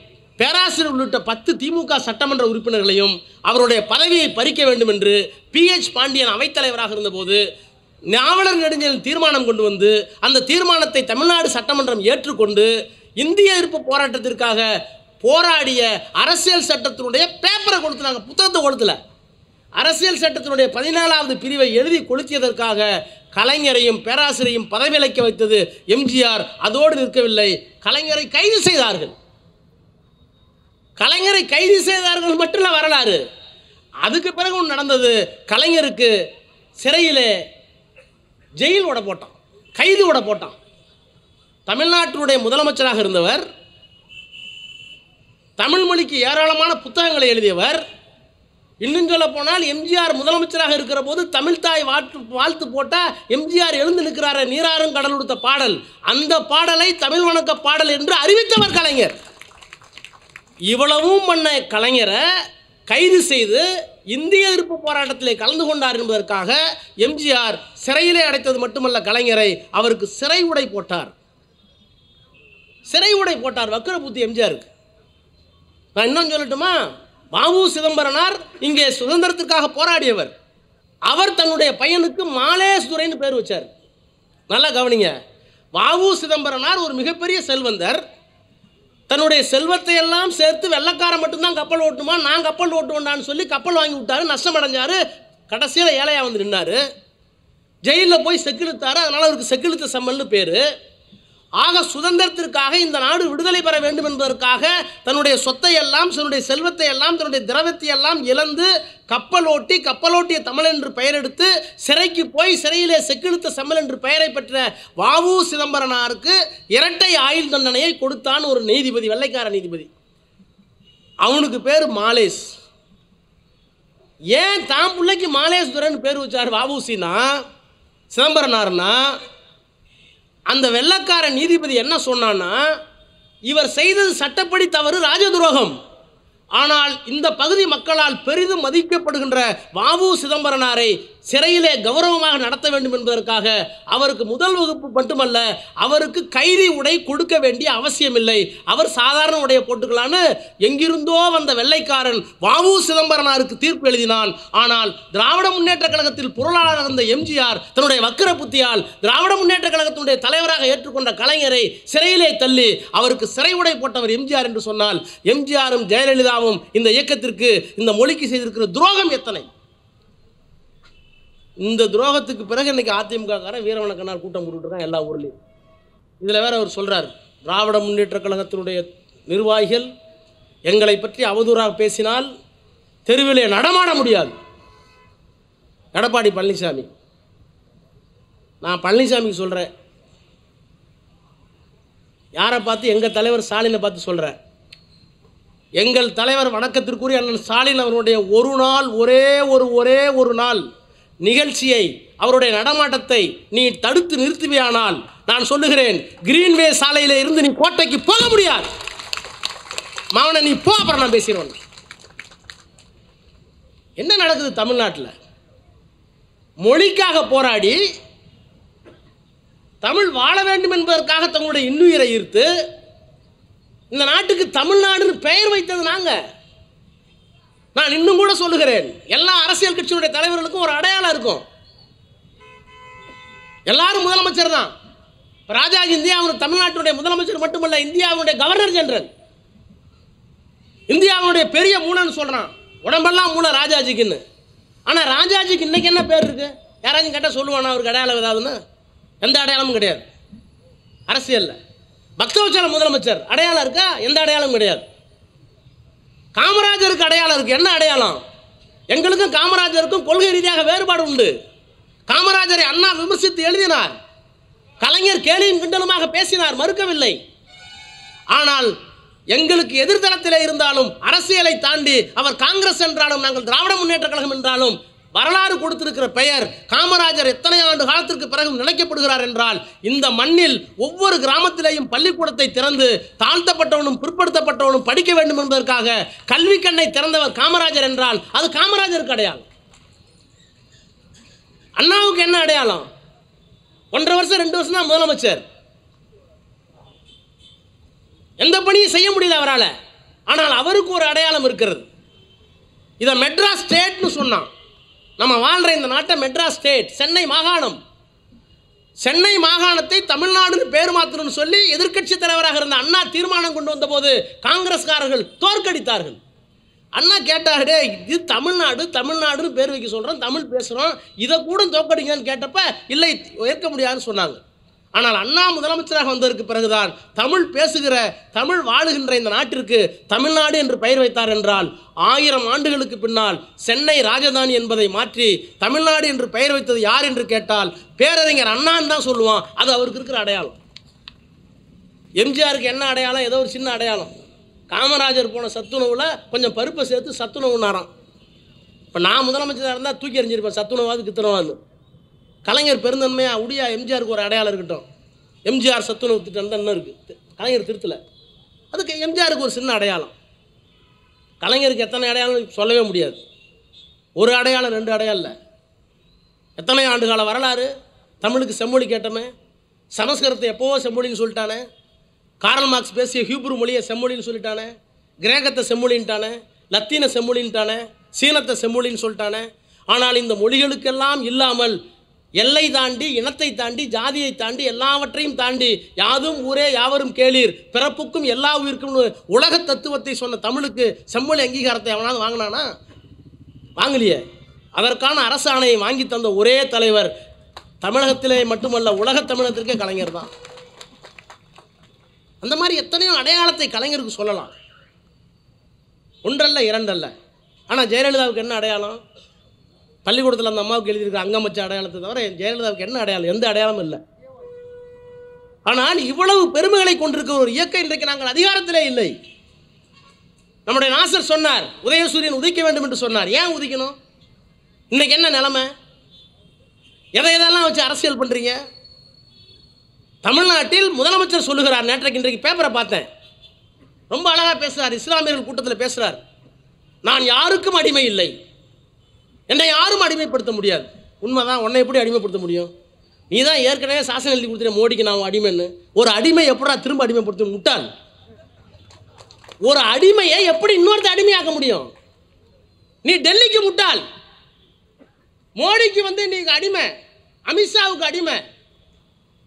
பேராசிரியர் உள்ளிட்ட பத்து திமுக சட்டமன்ற உறுப்பினர்களையும் அவருடைய பதவியை பறிக்க வேண்டும் என்று பிஹெச் பாண்டியன் அவைத்தலைவராக இருந்தபோது நாவலர் நெடுஞ்சலின் தீர்மானம் கொண்டு வந்து அந்த தீர்மானத்தை தமிழ்நாடு சட்டமன்றம் ஏற்றுக்கொண்டு இந்திய எதிர்ப்பு போராட்டத்திற்காக போராடிய அரசியல் சட்டத்தினுடைய பேப்பரை கொடுத்துனாங்க புத்தகத்தை கொடுத்துல அரசியல் சட்டத்தினுடைய பதினாலாவது பிரிவை எழுதி கொளுத்தியதற்காக கலைஞரையும் பேராசிரியரையும் பதவியிலக்க வைத்தது எம்ஜிஆர் அதோடு நிற்கவில்லை கலைஞரை கைது செய்தார்கள் கலைஞரை கைது செய்தார்கள் மட்டும் வரலாறு அதுக்கு பிறகு ஒன்று நடந்தது கலைஞருக்கு சிறையில் ஜெயில் விட போட்டான் கைது விட போட்டான் தமிழ்நாட்டினுடைய முதலமைச்சராக இருந்தவர் தமிழ்மொழிக்கு ஏராளமான புத்தகங்களை எழுதியவர் இன்னும் சொல்ல போனால் எம்ஜிஆர் முதலமைச்சராக இருக்கிற போது தமிழ்தாய் வாழ்த்து வாழ்த்து போட்டால் எம்ஜிஆர் எழுந்து நிற்கிறார நீராறும் கடல் கொடுத்த பாடல் அந்த பாடலை தமிழ் வணக்க பாடல் என்று அறிவித்தவர் கலைஞர் இவ்வளவும் பண்ண கலைஞரை கைது செய்து இந்திய எதிர்ப்பு போராட்டத்தில் கலந்து கொண்டார் என்பதற்காக எம்ஜிஆர் சிறையிலே அடைத்தது மட்டுமல்ல கலைஞரை அவருக்கு சிறை உடை போட்டார் சிறை உடை போட்டார் வக்கர எம்ஜிஆருக்கு நான் இன்னும் சொல்லட்டுமா பாபு சிதம்பரனார் இங்கே சுதந்திரத்திற்காக போராடியவர் அவர் தன்னுடைய பையனுக்கு மாலேசுரைன்னு பேர் வச்சார் நல்லா கவனிங்க வாவு சிதம்பரனார் ஒரு மிகப்பெரிய செல்வந்தர் தன்னுடைய செல்வத்தை எல்லாம் சேர்த்து வெள்ளக்காரன் மட்டும்தான் கப்பல் ஓட்டுமா நான் கப்பல் ஓட்டுவேண்டான்னு சொல்லி கப்பல் வாங்கி விட்டாரு நஷ்டம் அடைஞ்சாரு கடைசியில் ஏழையாக வந்து நின்னார் ஜெயிலில் போய் செக்கிழுத்தார் அதனால் அவருக்கு செக்கிழுத்த சம்மல்னு பேர் ஆக சுதந்திரத்திற்காக இந்த நாடு விடுதலை பெற வேண்டும் என்பதற்காக தன்னுடைய சொத்தை எல்லாம் தன்னுடைய செல்வத்தை எல்லாம் தன்னுடைய திரவத்தை எல்லாம் இழந்து கப்பலோட்டி கப்பலோட்டிய தமிழ் என்று பெயர் எடுத்து சிறைக்கு போய் சிறையிலே செக்கெடுத்த செம்மல் என்று பெயரை பெற்ற வாவு சிதம்பரனாருக்கு இரட்டை ஆயுள் தண்டனையை கொடுத்தான் ஒரு நீதிபதி வெள்ளைக்கார நீதிபதி அவனுக்கு பேர் மாலேஷ் ஏன் தான் பிள்ளைக்கு மாலேஸ்வரன் பேர் வச்சார் வாவூசினா சிதம்பரனார்னா அந்த வெள்ளக்கார நீதிபதி என்ன சொன்னான்னா இவர் செய்தது சட்டப்படி தவறு ராஜ துரோகம் ஆனால் இந்த பகுதி மக்களால் பெரிதும் மதிக்கப்படுகின்ற வாவு சிதம்பரனாரை சிறையிலே கௌரவமாக நடத்த வேண்டும் என்பதற்காக அவருக்கு முதல் வகுப்பு மட்டுமல்ல அவருக்கு கைதி உடை கொடுக்க வேண்டிய அவசியமில்லை அவர் சாதாரண உடைய போட்டுக்கலான்னு எங்கிருந்தோ வந்த வெள்ளைக்காரன் வாவு சிதம்பரனாருக்கு தீர்ப்பு எழுதினான் ஆனால் திராவிட முன்னேற்ற கழகத்தில் பொருளாளர் இருந்த எம்ஜிஆர் தன்னுடைய வக்கர புத்தியால் திராவிட முன்னேற்ற கழகத்தினுடைய தலைவராக ஏற்றுக்கொண்ட கலைஞரை சிறையிலே தள்ளி அவருக்கு சிறை உடை போட்டவர் எம்ஜிஆர் என்று சொன்னால் எம்ஜிஆரும் ஜெயலலிதாவும் இந்த இயக்கத்திற்கு இந்த மொழிக்கு செய்திருக்கிற துரோகம் எத்தனை இந்த துரோகத்துக்கு பிறகு இன்றைக்கி அதிமுகக்காரன் வீரவணக்கனார் கூட்டம் போட்டுருக்கான் எல்லா ஊர்லேயும் இதில் வேறு அவர் சொல்கிறார் திராவிட முன்னேற்ற கழகத்தினுடைய நிர்வாகிகள் எங்களை பற்றி அவதூறாக பேசினால் தெருவிலே நடமாட முடியாது எடப்பாடி பழனிசாமி நான் பழனிசாமிக்கு சொல்கிறேன் யாரை பார்த்து எங்கள் தலைவர் ஸ்டாலினை பார்த்து சொல்கிறேன் எங்கள் தலைவர் வணக்கத்திற்குரிய அண்ணன் ஸ்டாலின் அவருடைய ஒரு நாள் ஒரே ஒரு ஒரே ஒரு நாள் நிகழ்ச்சியை அவருடைய நடமாட்டத்தை நீ தடுத்து நிறுத்துவியானால் நான் சொல்லுகிறேன் கிரீன்வே சாலையில் இருந்து நீ கோட்டைக்கு போக முடியாது மாவன நீ போ அப்புறம் நான் பேசிடுவோம் என்ன நடக்குது தமிழ்நாட்டில் மொழிக்காக போராடி தமிழ் வாழ வேண்டும் என்பதற்காக தங்களுடைய இன்னுயிரை ஈர்த்து இந்த நாட்டுக்கு தமிழ்நாடுன்னு பெயர் வைத்தது நாங்கள் நான் இன்னும் கூட சொல்லுகிறேன் எல்லா அரசியல் கட்சியினுடைய தலைவர்களுக்கும் ஒரு அடையாளம் இருக்கும் எல்லாரும் முதலமைச்சர் தான் ராஜா இந்தியாவுடைய தமிழ்நாட்டினுடைய முதலமைச்சர் மட்டுமல்ல இந்தியாவுடைய கவர்னர் ஜெனரல் இந்தியாவுடைய பெரிய மூலன்னு சொல்கிறான் உடம்பெல்லாம் மூளை ராஜாஜிக்குன்னு ஆனால் ராஜாஜிக்கு இன்றைக்கி என்ன பேர் இருக்குது யாராச்சும் கேட்டால் சொல்லுவானா அவருக்கு அடையாளம் ஏதாவதுன்னு எந்த அடையாளமும் கிடையாது அரசியலில் பக்தவச்சலம் முதலமைச்சர் அடையாளம் இருக்கா எந்த அடையாளமும் கிடையாது காமராஜருக்கு அடையாளம் இருக்குது என்ன அடையாளம் எங்களுக்கும் காமராஜருக்கும் கொள்கை ரீதியாக வேறுபாடு உண்டு காமராஜரை அண்ணா விமர்சித்து எழுதினார் கலைஞர் கேலியும் கிண்டலுமாக பேசினார் மறுக்கவில்லை ஆனால் எங்களுக்கு எதிர்தளத்தில் இருந்தாலும் அரசியலை தாண்டி அவர் காங்கிரஸ் என்றாலும் நாங்கள் திராவிட முன்னேற்ற கழகம் என்றாலும் வரலாறு கொடுத்திருக்கிற பெயர் காமராஜர் எத்தனை ஆண்டு காலத்திற்கு பிறகும் நினைக்கப்படுகிறார் என்றால் இந்த மண்ணில் ஒவ்வொரு கிராமத்திலேயும் பள்ளிக்கூடத்தை திறந்து தாழ்த்தப்பட்டவனும் பிற்படுத்தப்பட்டவனும் படிக்க வேண்டும் என்பதற்காக கல்வி கண்ணை திறந்தவர் காமராஜர் என்றால் அது காமராஜருக்கு அடையாளம் அண்ணாவுக்கு என்ன அடையாளம் ஒன்றரை வருஷம் ரெண்டு வருஷம் தான் முதலமைச்சர் எந்த பணியும் செய்ய முடியல அவரால் ஆனால் அவருக்கு ஒரு அடையாளம் இருக்கிறது இதை மெட்ராஸ் ஸ்டேட்னு சொன்னான் நம்ம வாழ்கிற இந்த நாட்டை மெட்ராஸ் ஸ்டேட் சென்னை மாகாணம் சென்னை மாகாணத்தை தமிழ்நாடுன்னு பேர் மாற்றணும்னு சொல்லி எதிர்க்கட்சி தலைவராக இருந்த அண்ணா தீர்மானம் கொண்டு வந்தபோது காங்கிரஸ்காரர்கள் தோற்கடித்தார்கள் அண்ணா கேட்டாரு இது தமிழ்நாடு தமிழ்நாடுன்னு பேர் வைக்க சொல்கிறோம் தமிழ் பேசுகிறோம் இதை கூட தோற்கடிங்கன்னு கேட்டப்ப இல்லை ஏற்க முடியாதுன்னு சொன்னாங்க ஆனால் அண்ணா முதலமைச்சராக வந்ததற்கு பிறகுதான் தமிழ் பேசுகிற தமிழ் வாழுகின்ற இந்த நாட்டிற்கு தமிழ்நாடு என்று பெயர் வைத்தார் என்றால் ஆயிரம் ஆண்டுகளுக்கு பின்னால் சென்னை ராஜதானி என்பதை மாற்றி தமிழ்நாடு என்று பெயர் வைத்தது யார் என்று கேட்டால் பேரறிஞர் அண்ணான்னு தான் சொல்லுவான் அது அவருக்கு இருக்கிற அடையாளம் எம்ஜிஆருக்கு என்ன அடையாளம் ஏதோ ஒரு சின்ன அடையாளம் காமராஜர் போன சத்துணவில் கொஞ்சம் பருப்பை சேர்த்து சத்துணவுனாராம் இப்போ நான் முதலமைச்சராக இருந்தால் தூக்கி எறிஞ்சிருப்பேன் சத்துணவாது கித்தனவாது கலைஞர் பெருந்தன்மையாக உடியா எம்ஜிஆருக்கு ஒரு அடையாளம் இருக்கட்டும் எம்ஜிஆர் சத்துணவு திட்டம் தான் இன்னும் இருக்குது கலைஞர் திருத்தலை அதுக்கு எம்ஜிஆருக்கு ஒரு சின்ன அடையாளம் கலைஞருக்கு எத்தனை அடையாளம் சொல்லவே முடியாது ஒரு அடையாளம் ரெண்டு அடையாளம் இல்லை எத்தனை ஆண்டுகால வரலாறு தமிழுக்கு செம்மொழி கேட்டமே சமஸ்கிருதத்தை எப்போவோ செம்மொழின்னு சொல்லிட்டானே காரல் மார்க்ஸ் பேசிய ஹீப்ரு மொழியை செம்மொழின்னு சொல்லிட்டானே கிரேக்கத்தை செம்மொழின்ட்டானே லத்தீன செம்மொழின்ட்டானே சீனத்தை செம்மொழின்னு சொல்லிட்டானே ஆனால் இந்த மொழிகளுக்கெல்லாம் இல்லாமல் எல்லை தாண்டி இனத்தை தாண்டி ஜாதியை தாண்டி எல்லாவற்றையும் தாண்டி யாதும் ஊரே யாவரும் கேளீர் பிறப்புக்கும் எல்லா உயிருக்கும் உலக தத்துவத்தை சொன்ன தமிழுக்கு செம்மொழி அங்கீகாரத்தை அவனாவது வாங்கினானா வாங்கலையே அதற்கான அரசாணையை வாங்கி தந்த ஒரே தலைவர் தமிழகத்திலே மட்டுமல்ல உலக தமிழகத்திற்கே கலைஞர் தான் அந்த மாதிரி எத்தனையோ அடையாளத்தை கலைஞருக்கு சொல்லலாம் ஒன்றல்ல இரண்டல்ல ஆனால் ஜெயலலிதாவுக்கு என்ன அடையாளம் பள்ளிக்கூடத்தில் அந்த அம்மாவுக்கு எழுதியிருக்கிற அங்கமச்ச அடையாளத்தை தவிர என் ஜெயலலிதாவுக்கு என்ன அடையாளம் எந்த அடையாளமும் இல்லை ஆனால் இவ்வளவு பெருமைகளை கொண்டிருக்கிற ஒரு இயக்கம் இன்றைக்கு நாங்கள் அதிகாரத்திலே இல்லை நம்முடைய நாசர் சொன்னார் உதயசூரியன் உதிக்க வேண்டும் என்று சொன்னார் ஏன் உதிக்கணும் இன்னைக்கு என்ன நிலமை எதை எதெல்லாம் வச்சு அரசியல் பண்ணுறீங்க தமிழ்நாட்டில் முதலமைச்சர் சொல்லுகிறார் நேற்றைக்கு இன்றைக்கு பேப்பரை பார்த்தேன் ரொம்ப அழகாக பேசுகிறார் இஸ்லாமியர்கள் கூட்டத்தில் பேசுகிறார் நான் யாருக்கும் அடிமை இல்லை என்னை யாரும் அடிமைப்படுத்த முடியாது உண்மைதான் உன்னை எப்படி அடிமைப்படுத்த முடியும் நீ தான் ஏற்கனவே சாசனம் எழுதி கொடுத்துட்ட மோடிக்கு நான் அடிமைன்னு ஒரு அடிமை எப்படா திரும்ப அடிமைப்படுத்த முட்டாள் ஒரு அடிமையை எப்படி இன்னொருத்த அடிமையாக்க முடியும் நீ டெல்லிக்கு முட்டாள் மோடிக்கு வந்து நீ அடிமை அமித்ஷாவுக்கு அடிமை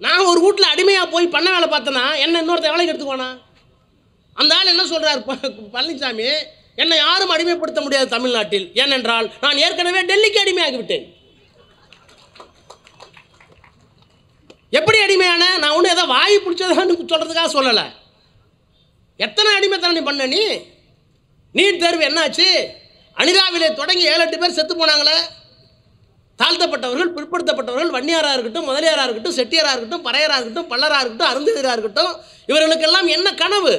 நான் ஒரு வீட்டில் அடிமையாக போய் பண்ண வேலை பார்த்தேன்னா என்ன இன்னொருத்த வேலைக்கு எடுத்துக்கோனா அந்த ஆள் என்ன சொல்கிறார் பழனிசாமி என்னை யாரும் அடிமைப்படுத்த முடியாது தமிழ்நாட்டில் ஏனென்றால் நான் ஏற்கனவே டெல்லிக்கு அடிமையாகிவிட்டேன் எப்படி அடிமையான நான் ஒன்றும் ஏதோ வாய் பிடிச்சதான்னு சொல்கிறதுக்காக சொல்லலை எத்தனை அடிமைத்தனம் நீ பண்ண நீ நீட் தேர்வு என்னாச்சு அனிதாவிலே தொடங்கி ஏழு எட்டு பேர் செத்து போனாங்களே தாழ்த்தப்பட்டவர்கள் பிற்படுத்தப்பட்டவர்கள் வன்னியாராக இருக்கட்டும் முதலியாராக இருக்கட்டும் செட்டியாராக இருக்கட்டும் பறையராக இருக்கட்டும் பல்லராக இருக்கட்டும் அருந்ததியராக இருக்கட்டும் இவர்களுக்கெல்லாம் என்ன கனவு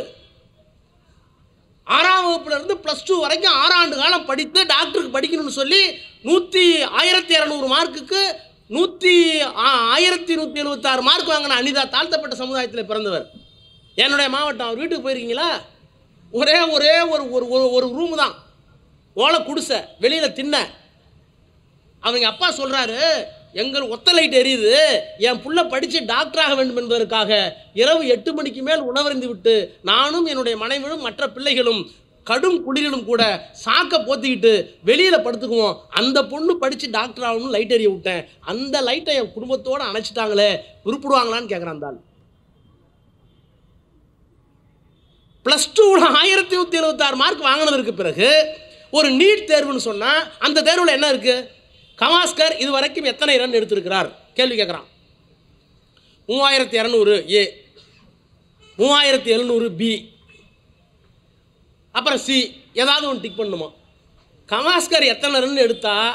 ஆறாம் வகுப்புலேருந்து ப்ளஸ் டூ வரைக்கும் ஆறாண்டு காலம் படித்து டாக்டருக்கு படிக்கணும்னு சொல்லி நூற்றி ஆயிரத்தி இரநூறு மார்க்குக்கு நூற்றி ஆயிரத்தி நூற்றி எழுபத்தாறு மார்க் வாங்கின அனிதா தாழ்த்தப்பட்ட சமுதாயத்தில் பிறந்தவர் என்னுடைய மாவட்டம் அவர் வீட்டுக்கு போயிருக்கீங்களா ஒரே ஒரே ஒரு ஒரு ஒரு ரூமு தான் ஓலை குடிசை வெளியில் தின்ன அவங்க அப்பா சொல்கிறாரு எங்கள் ஒத்தலைட் எரியுது என் புள்ள படித்து டாக்டராக வேண்டும் என்பதற்காக இரவு எட்டு மணிக்கு மேல் உணவருந்து விட்டு நானும் என்னுடைய மனைவியும் மற்ற பிள்ளைகளும் கடும் குளிரிலும் கூட சாக்கை போத்திக்கிட்டு வெளியில் படுத்துக்குவோம் அந்த பொண்ணு படித்து டாக்டர் ஆகணும்னு லைட் எரிய விட்டேன் அந்த லைட்டை என் குடும்பத்தோடு அணைச்சிட்டாங்களே உருப்பிடுவாங்களான்னு கேட்குறான் தான் ப்ளஸ் டூவில் ஆயிரத்தி நூற்றி எழுபத்தாறு மார்க் வாங்கினதற்கு பிறகு ஒரு நீட் தேர்வுன்னு சொன்னால் அந்த தேர்வில் என்ன இருக்குது கவாஸ்கர் இது வரைக்கும் எத்தனை ரன் எடுத்திருக்கிறார் கேள்வி கேட்குறான் மூவாயிரத்தி இரநூறு ஏ மூவாயிரத்தி எழுநூறு பி அப்புறம் சி ஏதாவது ஒன்று டிக் பண்ணுமா கவாஸ்கர் எத்தனை ரன் எடுத்தால்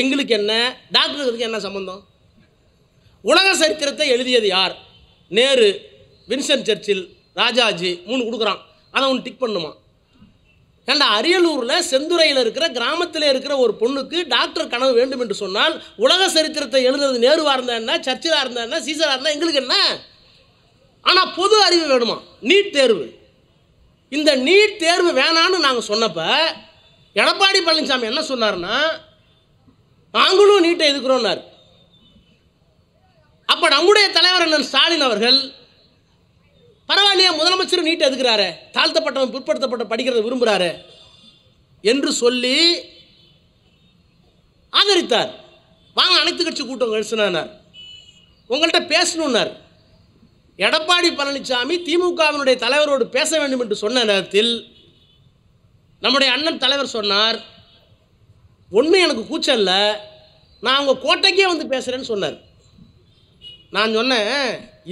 எங்களுக்கு என்ன டாக்டருக்கு என்ன சம்மந்தம் உலக சரித்திரத்தை எழுதியது யார் நேரு வின்சென்ட் சர்ச்சில் ராஜாஜி மூணு கொடுக்குறான் அதை ஒன்று டிக் பண்ணுமா ஏன்னா அரியலூரில் செந்துறையில் இருக்கிற கிராமத்தில் இருக்கிற ஒரு பொண்ணுக்கு டாக்டர் கனவு வேண்டும் என்று சொன்னால் உலக சரித்திரத்தை எழுதுறது நேருவாக இருந்தா சர்ச்சிலாக இருந்தா சீசராக இருந்தால் எங்களுக்கு என்ன ஆனால் பொது அறிவு வேணுமா நீட் தேர்வு இந்த நீட் தேர்வு வேணான்னு நாங்கள் சொன்னப்போ எடப்பாடி பழனிசாமி என்ன சொன்னார்னா நாங்களும் நீட்டை எதுக்குறோன்னார் அப்போ நம்முடைய தலைவர் அண்ணன் ஸ்டாலின் அவர்கள் பரவாயில்லையா முதலமைச்சரும் நீட் எதுக்குறாரு தாழ்த்தப்பட்டவன் பிற்படுத்தப்பட்ட படிக்கிறத விரும்புகிறாரு என்று சொல்லி ஆதரித்தார் வாங்க அனைத்து கட்சி கூட்டம் கழிச்சுனார் உங்கள்கிட்ட பேசணுன்னார் எடப்பாடி பழனிசாமி திமுகவினுடைய தலைவரோடு பேச வேண்டும் என்று சொன்ன நேரத்தில் நம்முடைய அண்ணன் தலைவர் சொன்னார் ஒன்று எனக்கு கூச்சல்ல நான் உங்கள் கோட்டைக்கே வந்து பேசுகிறேன்னு சொன்னார் நான் சொன்னேன்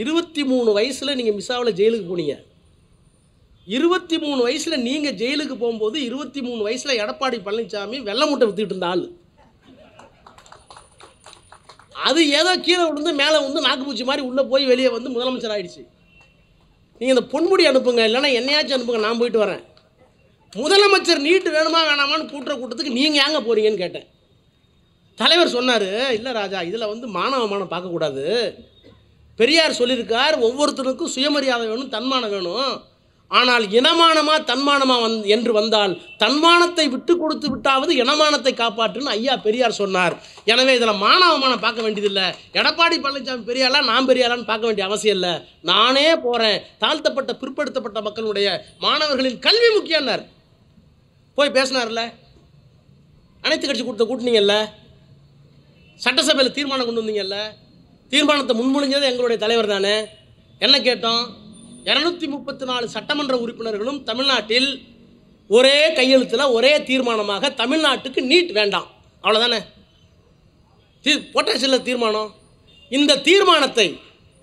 இருபத்தி மூணு வயசில் நீங்கள் மிஸ்ஸாவில் ஜெயிலுக்கு போனீங்க இருபத்தி மூணு வயசில் நீங்கள் ஜெயிலுக்கு போகும்போது இருபத்தி மூணு வயசில் எடப்பாடி பழனிசாமி வெள்ள மூட்டை விற்றுக்கிட்டு இருந்த ஆள் அது ஏதோ கீழே விழுந்து மேலே வந்து நாக்குப்பூச்சி மாதிரி உள்ளே போய் வெளியே வந்து முதலமைச்சர் ஆகிடுச்சு நீங்கள் இந்த பொன்முடி அனுப்புங்க இல்லைன்னா என்னையாச்சும் அனுப்புங்க நான் போயிட்டு வரேன் முதலமைச்சர் நீட்டு வேணுமா வேணாமான்னு கூட்டுற கூட்டத்துக்கு நீங்கள் ஏங்க போகிறீங்கன்னு கேட்டேன் தலைவர் சொன்னார் இல்லை ராஜா இதில் வந்து மானவமானம் பார்க்கக்கூடாது பெரியார் சொல்லியிருக்கார் ஒவ்வொருத்தருக்கும் சுயமரியாதை வேணும் தன்மானம் வேணும் ஆனால் இனமானமாக தன்மானமாக வந் என்று வந்தால் தன்மானத்தை விட்டு கொடுத்து விட்டாவது இனமானத்தை காப்பாற்றுன்னு ஐயா பெரியார் சொன்னார் எனவே இதில் மானவமானம் பார்க்க வேண்டியதில்லை எடப்பாடி பழனிசாமி பெரியாரா நான் பெரியாரான்னு பார்க்க வேண்டிய அவசியம் இல்லை நானே போகிறேன் தாழ்த்தப்பட்ட பிற்படுத்தப்பட்ட மக்களுடைய மாணவர்களின் கல்வி முக்கியம்னார் போய் பேசினார்ல அனைத்து கட்சி கொடுத்த கூட்டினீங்கல்ல சட்டசபையில் தீர்மானம் கொண்டு வந்தீங்கல்ல தீர்மானத்தை முன்மொழிஞ்சது எங்களுடைய தலைவர் தானே என்ன கேட்டோம் இரநூத்தி முப்பத்தி நாலு சட்டமன்ற உறுப்பினர்களும் தமிழ்நாட்டில் ஒரே கையெழுத்தில் ஒரே தீர்மானமாக தமிழ்நாட்டுக்கு நீட் வேண்டாம் அவ்வளோதானே தீ போட்டாச்சில்ல தீர்மானம் இந்த தீர்மானத்தை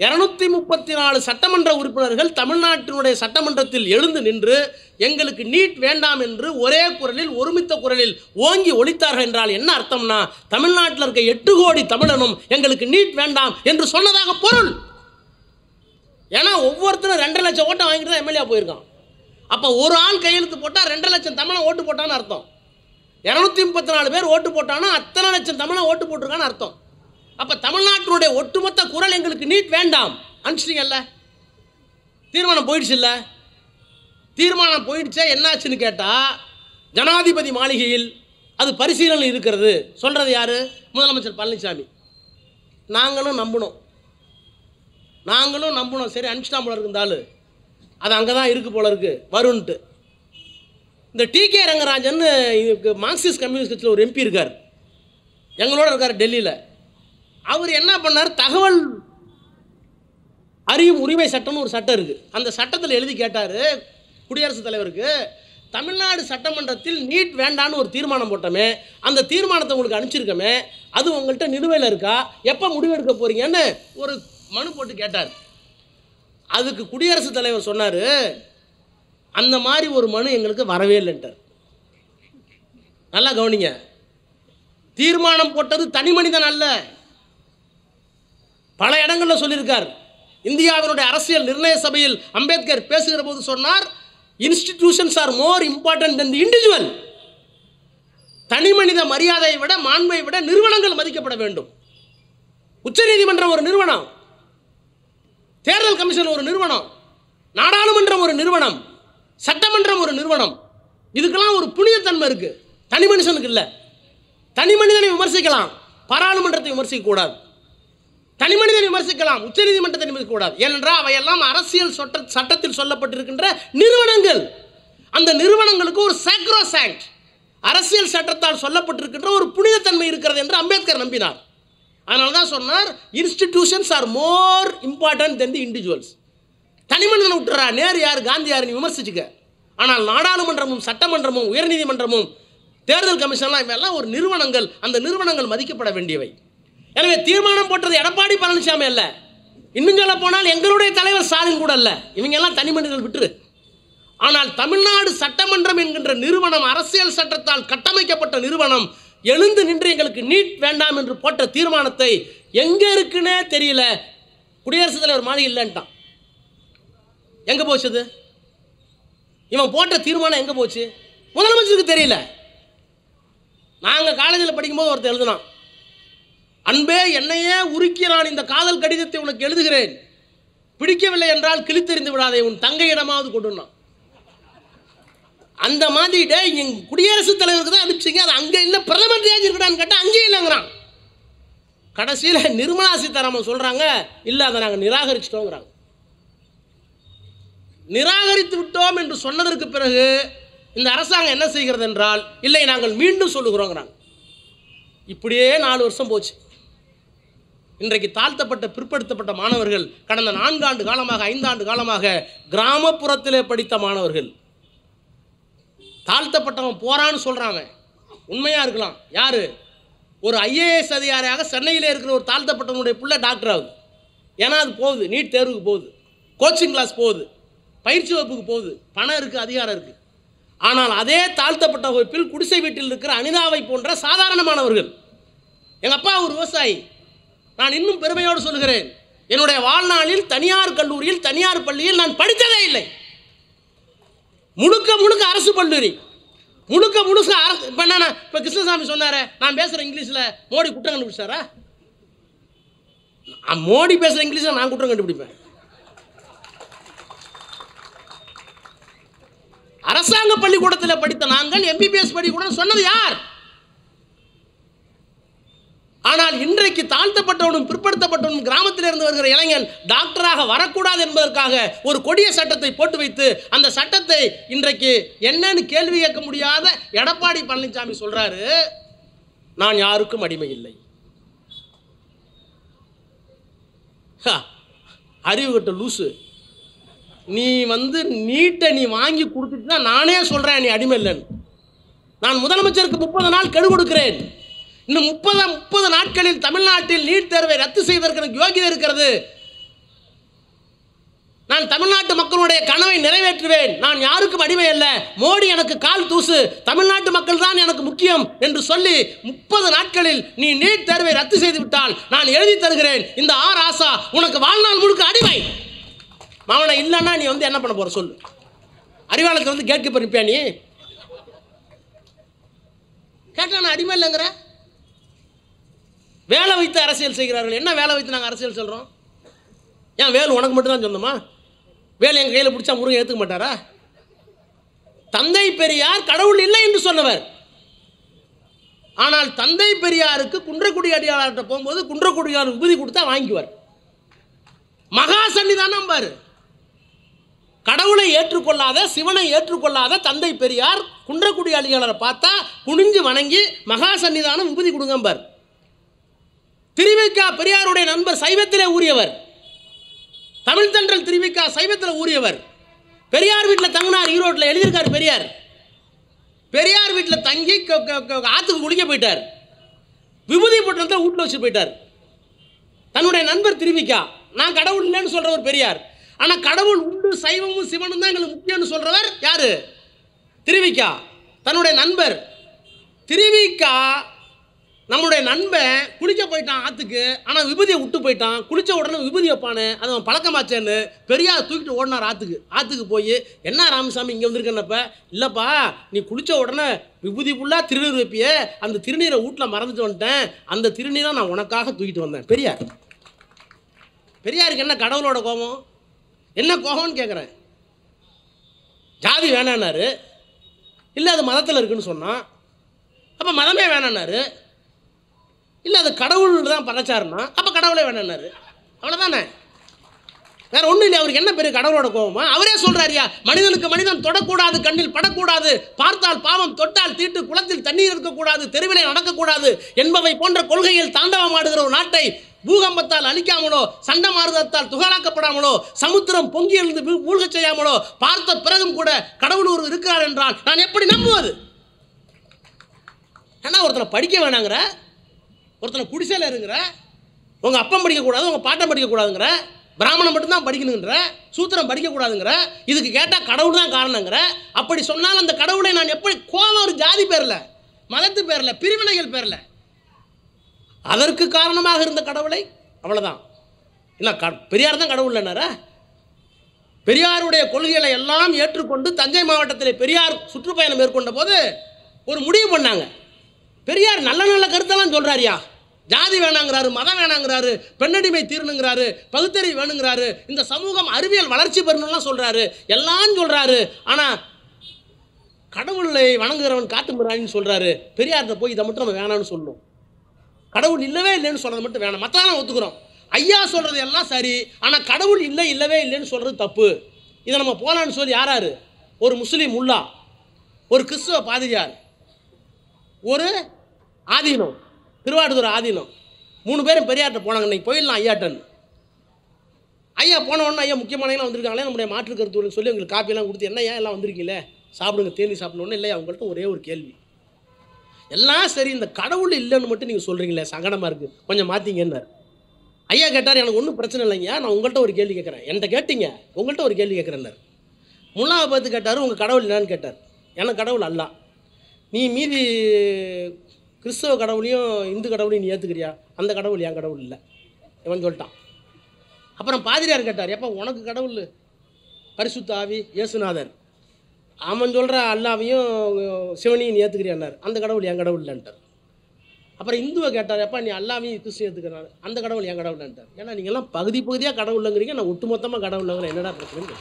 இரநூத்தி முப்பத்தி நாலு சட்டமன்ற உறுப்பினர்கள் தமிழ்நாட்டினுடைய சட்டமன்றத்தில் எழுந்து நின்று எங்களுக்கு நீட் வேண்டாம் என்று ஒரே குரலில் ஒருமித்த குரலில் ஓங்கி ஒழித்தார்கள் என்றால் என்ன அர்த்தம்னா தமிழ்நாட்டில் இருக்க எட்டு கோடி தமிழனும் எங்களுக்கு நீட் வேண்டாம் என்று சொன்னதாக பொருள் ஏன்னா ஒவ்வொருத்தரும் ரெண்டரை லட்சம் ஓட்டை வாங்கிட்டு தான் எம்எல்ஏ போயிருக்கான் அப்போ ஒரு ஆள் கையெழுத்து போட்டால் ரெண்டரை லட்சம் தமிழன் ஓட்டு போட்டான்னு அர்த்தம் இரநூத்தி முப்பத்தி நாலு பேர் ஓட்டு போட்டானா அத்தனை லட்சம் தமிழன் ஓட்டு போட்டிருக்கான்னு அர்த்தம் அப்போ தமிழ்நாட்டினுடைய ஒட்டுமொத்த குரல் எங்களுக்கு நீட் வேண்டாம் அனுப்பிச்சிட்டீங்கல்ல தீர்மானம் போயிடுச்சு இல்லை தீர்மானம் போயிடுச்சா என்னாச்சுன்னு கேட்டால் ஜனாதிபதி மாளிகையில் அது பரிசீலனை இருக்கிறது சொல்கிறது யார் முதலமைச்சர் பழனிசாமி நாங்களும் நம்பினோம் நாங்களும் நம்பினோம் சரி அனுப்பிச்சிட்டா போல இருந்தாலும் அது அங்கே தான் இருக்குது போல இருக்குது வரும்ன்ட்டு இந்த T K Rangarajan Marxist communist கட்சியில் ஒரு எம்பி இருக்கார் எங்களோட இருக்கார் டெல்லியில் அவர் என்ன பண்ணார் தகவல் அறியும் உரிமை சட்டம்னு ஒரு சட்டம் இருக்குது அந்த சட்டத்தில் எழுதி கேட்டார் குடியரசுத் தலைவருக்கு தமிழ்நாடு சட்டமன்றத்தில் நீட் வேண்டான்னு ஒரு தீர்மானம் போட்டோமே அந்த தீர்மானத்தை உங்களுக்கு அனுப்பிச்சிருக்கோமே அது உங்கள்கிட்ட நிலுவையில் இருக்கா எப்போ எடுக்க போகிறீங்கன்னு ஒரு மனு போட்டு கேட்டார் அதுக்கு குடியரசுத் தலைவர் சொன்னார் அந்த மாதிரி ஒரு மனு எங்களுக்கு வரவே இல்லைன்ட்டார் நல்லா கவனிங்க தீர்மானம் போட்டது தனி மனிதன் அல்ல பல இடங்களில் சொல்லியிருக்கார் இந்தியாவினுடைய அரசியல் நிர்ணய சபையில் அம்பேத்கர் பேசுகிற போது சொன்னார் institutions are more important than the individual தனி மனித மரியாதையை விட மாண்பை விட நிறுவனங்கள் மதிக்கப்பட வேண்டும் உச்சநீதிமன்றம் ஒரு நிறுவனம் தேர்தல் கமிஷன் ஒரு நிறுவனம் நாடாளுமன்றம் ஒரு நிறுவனம் சட்டமன்றம் ஒரு நிறுவனம் இதுக்கெல்லாம் ஒரு புனிதத்தன்மை இருக்குது தனி மனுஷனுக்கு இல்லை தனி மனிதனை விமர்சிக்கலாம் பாராளுமன்றத்தை கூடாது மனிதன் விமர்சிக்கலாம் உச்சநீதிமன்றத்தை விமர்சிக்கக்கூடாது ஏனென்றால் அவையெல்லாம் அரசியல் சட்ட சட்டத்தில் சொல்லப்பட்டிருக்கின்ற நிறுவனங்கள் அந்த நிறுவனங்களுக்கு ஒரு சாங்க் அரசியல் சட்டத்தால் சொல்லப்பட்டிருக்கின்ற ஒரு புனிதத்தன்மை இருக்கிறது என்று அம்பேத்கர் நம்பினார் அதனால தான் சொன்னார் institutions are more important then the individuals தனிமனிதன் விட்டுறா நேர் யார் காந்தி நீ விமர்சிச்சுக்க ஆனால் நாடாளுமன்றமும் சட்டமன்றமும் உயர்நீதிமன்றமும் தேர்தல் கமிஷன்லாம் இவெல்லாம் ஒரு நிறுவனங்கள் அந்த நிறுவனங்கள் மதிக்கப்பட வேண்டியவை எனவே தீர்மானம் போட்டது எடப்பாடி பழனிசாமி அல்ல இன்னும் சொல்ல போனால் எங்களுடைய தலைவர் ஸ்டாலின் கூட அல்ல இவங்க எல்லாம் தனி மனிதர்கள் விட்டுரு ஆனால் தமிழ்நாடு சட்டமன்றம் என்கின்ற நிறுவனம் அரசியல் சட்டத்தால் கட்டமைக்கப்பட்ட நிறுவனம் எழுந்து நின்று எங்களுக்கு நீட் வேண்டாம் என்று போட்ட தீர்மானத்தை எங்கே இருக்குன்னே தெரியல குடியரசுத் தலைவர் மாதிரி இல்லைன்ட்டான் எங்கே போச்சு இவன் போட்ட தீர்மானம் எங்கே போச்சு முதலமைச்சருக்கு தெரியல நாங்கள் காலேஜில் படிக்கும்போது ஒருத்தர் எழுதுனான் அன்பே என்னையே உருக்கிறான் இந்த காதல் கடிதத்தை உனக்கு எழுதுகிறேன் பிடிக்கவில்லை என்றால் கிழித்தெறிந்து விடாதே உன் தங்கையிடமாவது கொடுன்னா அந்த மாதிரி குடியரசுத் தலைவருக்கு தான் அனுப்பிச்சிங்க அது அங்கே இல்லை பிரதமர் தேதி கேட்டால் அங்கேயும் இல்லைங்கிறான் கடைசியில் நிர்மலா சீதாராமன் சொல்கிறாங்க இல்லை அதை நாங்கள் நிராகரிச்சிட்டோங்கிறாங்க நிராகரித்து விட்டோம் என்று சொன்னதற்கு பிறகு இந்த அரசாங்கம் என்ன செய்கிறது என்றால் இல்லை நாங்கள் மீண்டும் சொல்லுகிறோங்கிறாங்க இப்படியே நாலு வருஷம் போச்சு இன்றைக்கு தாழ்த்தப்பட்ட பிற்படுத்தப்பட்ட மாணவர்கள் கடந்த நான்காண்டு காலமாக ஐந்தாண்டு காலமாக கிராமப்புறத்திலே படித்த மாணவர்கள் தாழ்த்தப்பட்டவன் போறான்னு சொல்கிறாங்க உண்மையாக இருக்கலாம் யார் ஒரு ஐஏஎஸ் அதிகாரியாக சென்னையில் இருக்கிற ஒரு தாழ்த்தப்பட்டவனுடைய பிள்ளை டாக்டர் ஆகுது ஏன்னா அது போகுது நீட் தேர்வுக்கு போகுது கோச்சிங் கிளாஸ் போகுது பயிற்சி வகுப்புக்கு போகுது பணம் இருக்குது அதிகாரம் இருக்குது ஆனால் அதே தாழ்த்தப்பட்ட வகுப்பில் குடிசை வீட்டில் இருக்கிற அனிதாவை போன்ற சாதாரணமானவர்கள் எங்கள் அப்பா ஒரு விவசாயி நான் இன்னும் பெருமையோடு சொல்கிறேன் என்னுடைய வாழ்நாளில் தனியார் கல்லூரியில் தனியார் பள்ளியில் நான் படித்ததே இல்லை முழுக்க முழுக்க அரசு கல்லூரி முழுக்க முழுக்க அரசு இப்போ என்ன இப்போ கிருஷ்ணசாமி சொன்னார் நான் பேசுகிற இங்கிலீஷில் மோடி குற்றம் கண்டுபிடிச்சாரா மோடி பேசுகிற இங்கிலீஷில் நான் குற்றம் கண்டுபிடிப்பேன் அரசாங்க பள்ளிக்கூடத்தில் படித்த நாங்கள் எம்பிபிஎஸ் பள்ளிக்கூடம் சொன்னது யார் ஆனால் இன்றைக்கு தாழ்த்தப்பட்டவனும் பிற்படுத்தப்பட்டவனும் இருந்து வருகிற இளைஞன் டாக்டராக வரக்கூடாது என்பதற்காக ஒரு கொடிய சட்டத்தை போட்டு வைத்து அந்த சட்டத்தை இன்றைக்கு என்னன்னு கேள்வி கேட்க முடியாத எடப்பாடி பழனிசாமி சொல்றாரு நான் யாருக்கும் அடிமை இல்லை அறிவு கட்ட லூசு நீ வந்து நீட்டை நீ வாங்கி கொடுத்துட்டு தான் நானே சொல்கிறேன் நீ அடிமை இல்லைன்னு நான் முதலமைச்சருக்கு முப்பது நாள் கெடு கொடுக்கிறேன் இன்னும் முப்பது முப்பது நாட்களில் தமிழ்நாட்டில் நீட் தேர்வை ரத்து செய்வதற்கு எனக்கு இருக்கிறது நான் தமிழ்நாட்டு மக்களுடைய கனவை நிறைவேற்றுவேன் நான் யாருக்கும் அடிமை அல்ல மோடி எனக்கு கால் தூசு தமிழ்நாட்டு மக்கள் தான் எனக்கு முக்கியம் என்று சொல்லி முப்பது நாட்களில் நீ நீட் தேர்வை ரத்து செய்து விட்டால் நான் எழுதி தருகிறேன் இந்த ஆர் ஆசா உனக்கு வாழ்நாள் முழுக்க அடிமை மாவனை இல்லைன்னா நீ வந்து என்ன பண்ண போற சொல்லு அறிவாளத்தை வந்து கேட்க பிறப்பியா நீ கேட்டா நான் அடிமை இல்லைங்கிற வேலை வைத்து அரசியல் செய்கிறார்கள் என்ன வேலை வைத்து நாங்கள் அரசியல் சொல்கிறோம் ஏன் வேல் உனக்கு மட்டும்தான் சொந்தமா வேல் என் கையில் பிடிச்சா முருகன் ஏற்றுக்க மாட்டாரா தந்தை பெரியார் கடவுள் இல்லை என்று சொன்னவர் ஆனால் தந்தை பெரியாருக்கு குன்றக்குடி அடியாளர்கிட்ட போகும்போது குன்றக்குடியார் உபதி கொடுத்தா வாங்கிக்குவார் மகா சன்னிதானம் பாரு கடவுளை ஏற்றுக்கொள்ளாத சிவனை ஏற்றுக்கொள்ளாத தந்தை பெரியார் குன்றக்குடி அடியாளரை பார்த்தா குனிஞ்சு வணங்கி மகா சன்னிதானம் உபதி கொடுங்க பாரு திருவிக்கா பெரியாருடைய நண்பர் சைவத்திலே ஊறியவர் தமிழ்தன்றல் திருவிக்கா சைவத்தில் ஊறியவர் பெரியார் வீட்டில் தங்கினார் ஈரோட்டில் எழுதியிருக்கார் பெரியார் பெரியார் வீட்டில் தங்கி ஆற்றுக்கு குளிக்க போயிட்டார் விபூதி பட்டணத்தை வீட்டில் வச்சு போயிட்டார் தன்னுடைய நண்பர் திருவிக்கா நான் கடவுள் இல்லைன்னு சொல்கிறவர் பெரியார் ஆனால் கடவுள் உண்டு சைவமும் சிவனும் தான் எங்களுக்கு முக்கியம்னு சொல்கிறவர் யார் திருவிக்கா தன்னுடைய நண்பர் திருவிக்கா நம்மளுடைய நண்பன் குளிக்க போயிட்டான் ஆற்றுக்கு ஆனால் விபதியை விட்டு போயிட்டான் குளித்த உடனே விபதி வைப்பானு அது அவன் பழக்கமாச்சேன்னு பெரியார் தூக்கிட்டு ஓடினார் ஆற்றுக்கு ஆற்றுக்கு போய் என்ன ராமசாமி இங்கே வந்திருக்கேன்னப்ப இல்லைப்பா நீ குளித்த உடனே விபூதி ஃபுல்லாக திருநீர் வைப்பியே அந்த திருநீரை வீட்டில் மறந்துட்டு வந்துட்டேன் அந்த திருநீரை நான் உனக்காக தூக்கிட்டு வந்தேன் பெரியார் பெரியாருக்கு என்ன கடவுளோட கோபம் என்ன கோபம்னு கேட்குறேன் ஜாதி வேணான்னாரு இல்லை அது மதத்தில் இருக்குன்னு சொன்னான் அப்போ மதமே வேணான்னாரு இல்லை அது கடவுள் தான் பறைச்சாருன்னா அப்போ கடவுளே வேணாரு அவ்வளோதானே வேற ஒன்றும் இல்லை அவருக்கு என்ன பெரிய கடவுளோட கோபமா அவரே சொல்றாரியா மனிதனுக்கு மனிதன் தொடக்கூடாது கண்ணில் படக்கூடாது பார்த்தால் பாவம் தொட்டால் தீட்டு குளத்தில் தண்ணீர் இருக்கக்கூடாது தெருவிலே நடக்கக்கூடாது என்பவை போன்ற கொள்கையில் தாண்டவமாடுகிற ஒரு நாட்டை பூகம்பத்தால் அழிக்காமலோ சண்டை மாறுதத்தால் துகராக்கப்படாமலோ சமுத்திரம் பொங்கி எழுந்து மூழ்கச் செய்யாமலோ பார்த்த பிறகும் கூட கடவுள் ஒரு இருக்கிறார் என்றால் நான் எப்படி நம்புவது ஏன்னா ஒருத்தனை படிக்க வேணாங்கிற ஒருத்தனை குடிசையில் இருங்கிற உங்கள் அப்பம் படிக்கக்கூடாது உங்கள் பாட்டம் படிக்கக்கூடாதுங்கிற பிராமணம் மட்டும்தான் படிக்கணுங்கிற சூத்திரம் படிக்கக்கூடாதுங்கிற இதுக்கு கேட்டால் கடவுள் தான் காரணங்கிற அப்படி சொன்னால் அந்த கடவுளை நான் எப்படி கோபம் ஒரு ஜாதி பேரில் மதத்து பேரில் பிரிவினைகள் பேரில் அதற்கு காரணமாக இருந்த கடவுளை அவ்வளோதான் இல்லை க பெரியார் தான் கடவுள் இல்லைனாரா பெரியாருடைய கொள்கைகளை எல்லாம் ஏற்றுக்கொண்டு தஞ்சை மாவட்டத்தில் பெரியார் சுற்றுப்பயணம் மேற்கொண்ட போது ஒரு முடிவு பண்ணாங்க பெரியார் நல்ல நல்ல கருத்தெல்லாம் சொல்கிறாரியா ஜாதி வேணாங்கிறாரு மதம் வேணாங்கிறாரு பெண்ணடிமை தீரணுங்கிறாரு பகுத்தறிவு வேணுங்கிறாரு இந்த சமூகம் அறிவியல் வளர்ச்சி பெறணும்லாம் சொல்கிறாரு எல்லாம் சொல்கிறாரு ஆனால் கடவுளை வணங்குகிறவன் காட்டு மிராணின்னு சொல்கிறாரு பெரியார்கிட்ட போய் இதை மட்டும் நம்ம வேணாம்னு சொல்லணும் கடவுள் இல்லவே இல்லைன்னு சொல்கிறது மட்டும் வேணாம் மற்றதெல்லாம் ஒத்துக்கிறோம் ஐயா சொல்கிறது எல்லாம் சரி ஆனால் கடவுள் இல்லை இல்லவே இல்லைன்னு சொல்கிறது தப்பு இதை நம்ம போகலான்னு சொல்லி யாராரு ஒரு முஸ்லீம் உள்ளா ஒரு கிறிஸ்துவ பாதிரியார் ஒரு ஆதீனம் திருவாரூர் ஆதீனம் மூணு பேரும் பெரியார்கிட்ட போனாங்க இன்னைக்கு போயிடலாம் ஐயாட்டன் ஐயா போன ஐயா முக்கியமானவங்களாம் வந்திருக்காங்களே நம்முடைய மாற்று கருத்துவர்கள் சொல்லி உங்களுக்கு காப்பியெல்லாம் கொடுத்து என்ன ஏன் எல்லாம் வந்திருக்கீங்களே சாப்பிடுங்க தேனி சாப்பிடணுன்னு இல்லையா அவங்கள்ட்ட ஒரே ஒரு கேள்வி எல்லாம் சரி இந்த கடவுள் இல்லைன்னு மட்டும் நீங்கள் சொல்கிறீங்களே சங்கடமாக இருக்குது கொஞ்சம் மாற்றிங்கன்னார் ஐயா கேட்டார் எனக்கு ஒன்றும் பிரச்சனை இல்லைங்க நான் உங்கள்கிட்ட ஒரு கேள்வி கேட்குறேன் என்கிட்ட கேட்டீங்க உங்கள்கிட்ட ஒரு கேள்வி கேட்குறேன்னார் முல்லாவை பார்த்து கேட்டார் உங்கள் கடவுள் என்னன்னு கேட்டார் எனக்கு கடவுள் அல்லா நீ மீதி கிறிஸ்தவ கடவுளையும் இந்து கடவுளையும் நீ ஏற்றுக்கிறியா அந்த கடவுள் என் கடவுள் இல்லை இவன் சொல்லிட்டான் அப்புறம் பாதிரியார் கேட்டார் எப்போ உனக்கு கடவுள் பரிசுத்தாவி ஆவி இயேசுநாதர் அவன் சொல்கிற அல்லாவையும் சிவனையும் நீ ஏற்றுக்கிறியான்னார் அந்த கடவுள் என் கடவுள் இல்லைன்ட்டார் அப்புறம் இந்துவை கேட்டார் எப்போ நீ அல்லாவையும் கிறிஸ்து ஏற்றுக்கிறாரு அந்த கடவுள் என் கடவுள் இல்லைன்ட்டார் ஏன்னா எல்லாம் பகுதி பகுதியாக கடவுள் இல்லைங்கிறீங்க நான் ஒட்டுமொத்தமாக கடவுள் இல்லைங்கிறேன் என்னடா பிரச்சனை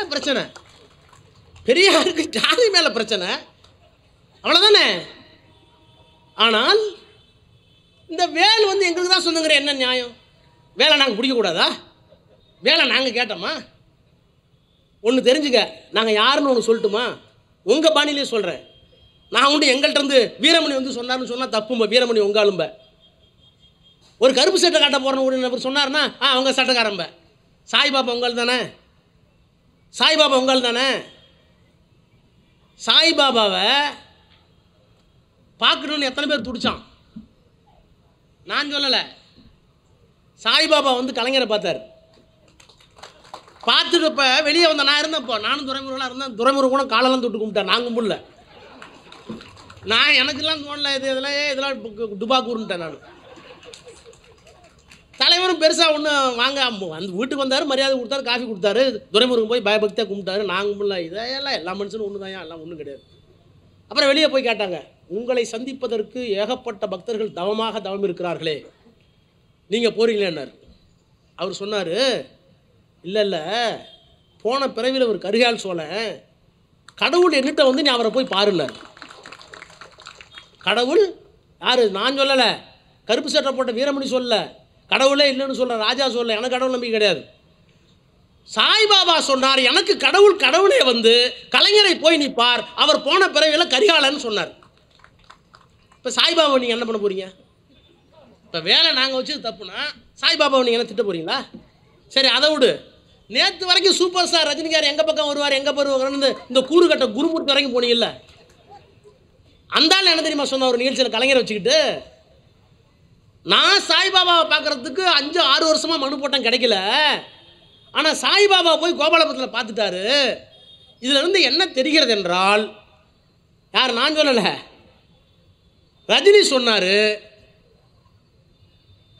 என்ன பிரச்சனை பெரியாருக்கு ஜாதி மேலே பிரச்சனை அவ்வளோதானே ஆனால் இந்த வேல் வந்து எங்களுக்கு தான் சொந்தங்கிற என்ன நியாயம் வேலை நாங்கள் பிடிக்கக்கூடாதா வேலை நாங்கள் கேட்டோமா ஒன்று தெரிஞ்சுக்க நாங்கள் யாருன்னு ஒன்று சொல்லட்டுமா உங்கள் பாணிலே சொல்கிறேன் நான் உண்டு எங்கள்கிட்ட இருந்து வீரமணி வந்து சொன்னார்னு சொன்னால் தப்பும்ப வீரமணி உங்காலும்ப ஒரு கருப்பு சட்டை காட்ட போகிறேன்னு ஒரு நபர் சொன்னார்னா ஆ அவங்க சட்டைக்காரம்ப சாய்பாபா உங்கள் தானே சாய்பாபா உங்கள் தானே சாய்பாபாவை பார்க்கணுன்னு எத்தனை பேர் துடிச்சான் நான் சொல்லலை சாய்பாபா வந்து கலைஞரை பார்த்தார் பார்த்துட்டுப்ப வெளியே வந்த நான் இப்போ நானும் துறைமுருகலாம் இருந்தேன் துறைமுருகன் கூட காலெல்லாம் தொட்டு கும்பிட்டேன் நான் கும்பிடல நான் எனக்கெல்லாம் தோணல இது இதெல்லாம் இதெல்லாம் துபா கூறுன்ட்டேன் நான் தலைவரும் பெருசாக ஒன்றும் வாங்க அந்த வீட்டுக்கு வந்தார் மரியாதை கொடுத்தாரு காஃபி கொடுத்தாரு துறைமுருகம் போய் பயபக்தியாக கும்பிட்டாரு நான் கும்பிடல இதெல்லாம் எல்லா மனுஷனும் ஒன்று தான் எல்லாம் ஒன்றும் கிடையாது அப்புறம் வெளியே போய் கேட்டாங்க உங்களை சந்திப்பதற்கு ஏகப்பட்ட பக்தர்கள் தவமாக தவம் இருக்கிறார்களே நீங்கள் போகிறீங்களேன்னார் அவர் சொன்னார் இல்லை இல்லை போன பிறவியில் ஒரு கருகால் சொல்ல கடவுள் என்கிட்ட வந்து நீ அவரை போய் பாருன்னார் கடவுள் யார் நான் சொல்லலை கருப்பு சட்டை போட்ட வீரமணி சொல்லலை கடவுளே இல்லைன்னு சொல்கிற ராஜா சொல்ல எனக்கு கடவுள் நம்பிக்கை கிடையாது சாய்பாபா சொன்னார் எனக்கு கடவுள் கடவுளே வந்து கலைஞரை போய் நிற்பார் அவர் போன பிறவியில் கரிகாலன்னு சொன்னார் இப்போ சாய்பாபா நீங்கள் என்ன பண்ண போகிறீங்க இப்போ வேலை நாங்கள் வச்சது தப்புனா சாய்பாபாவை நீங்கள் என்ன திட்ட போகிறீங்களா சரி அதை விடு நேற்று வரைக்கும் சூப்பர் ஸ்டார் ரஜினிகார் எங்கள் பக்கம் வருவார் எங்கே வருவாங்கன்னு இந்த கூறு கட்ட குருமூர்த்தி வரைக்கும் போனீங்கல்ல அந்தாலும் என்ன தெரியுமா சொன்ன ஒரு நிகழ்ச்சியில் கலைஞரை வச்சுக்கிட்டு நான் சாய்பாபாவை பார்க்குறதுக்கு அஞ்சு ஆறு வருஷமாக மனு போட்டேன் கிடைக்கல ஆனால் சாய்பாபா போய் கோபாலபுரத்தில் பார்த்துட்டாரு இதுலேருந்து என்ன தெரிகிறது என்றால் யார் நான் சொல்லலை ரஜினி சொன்னார்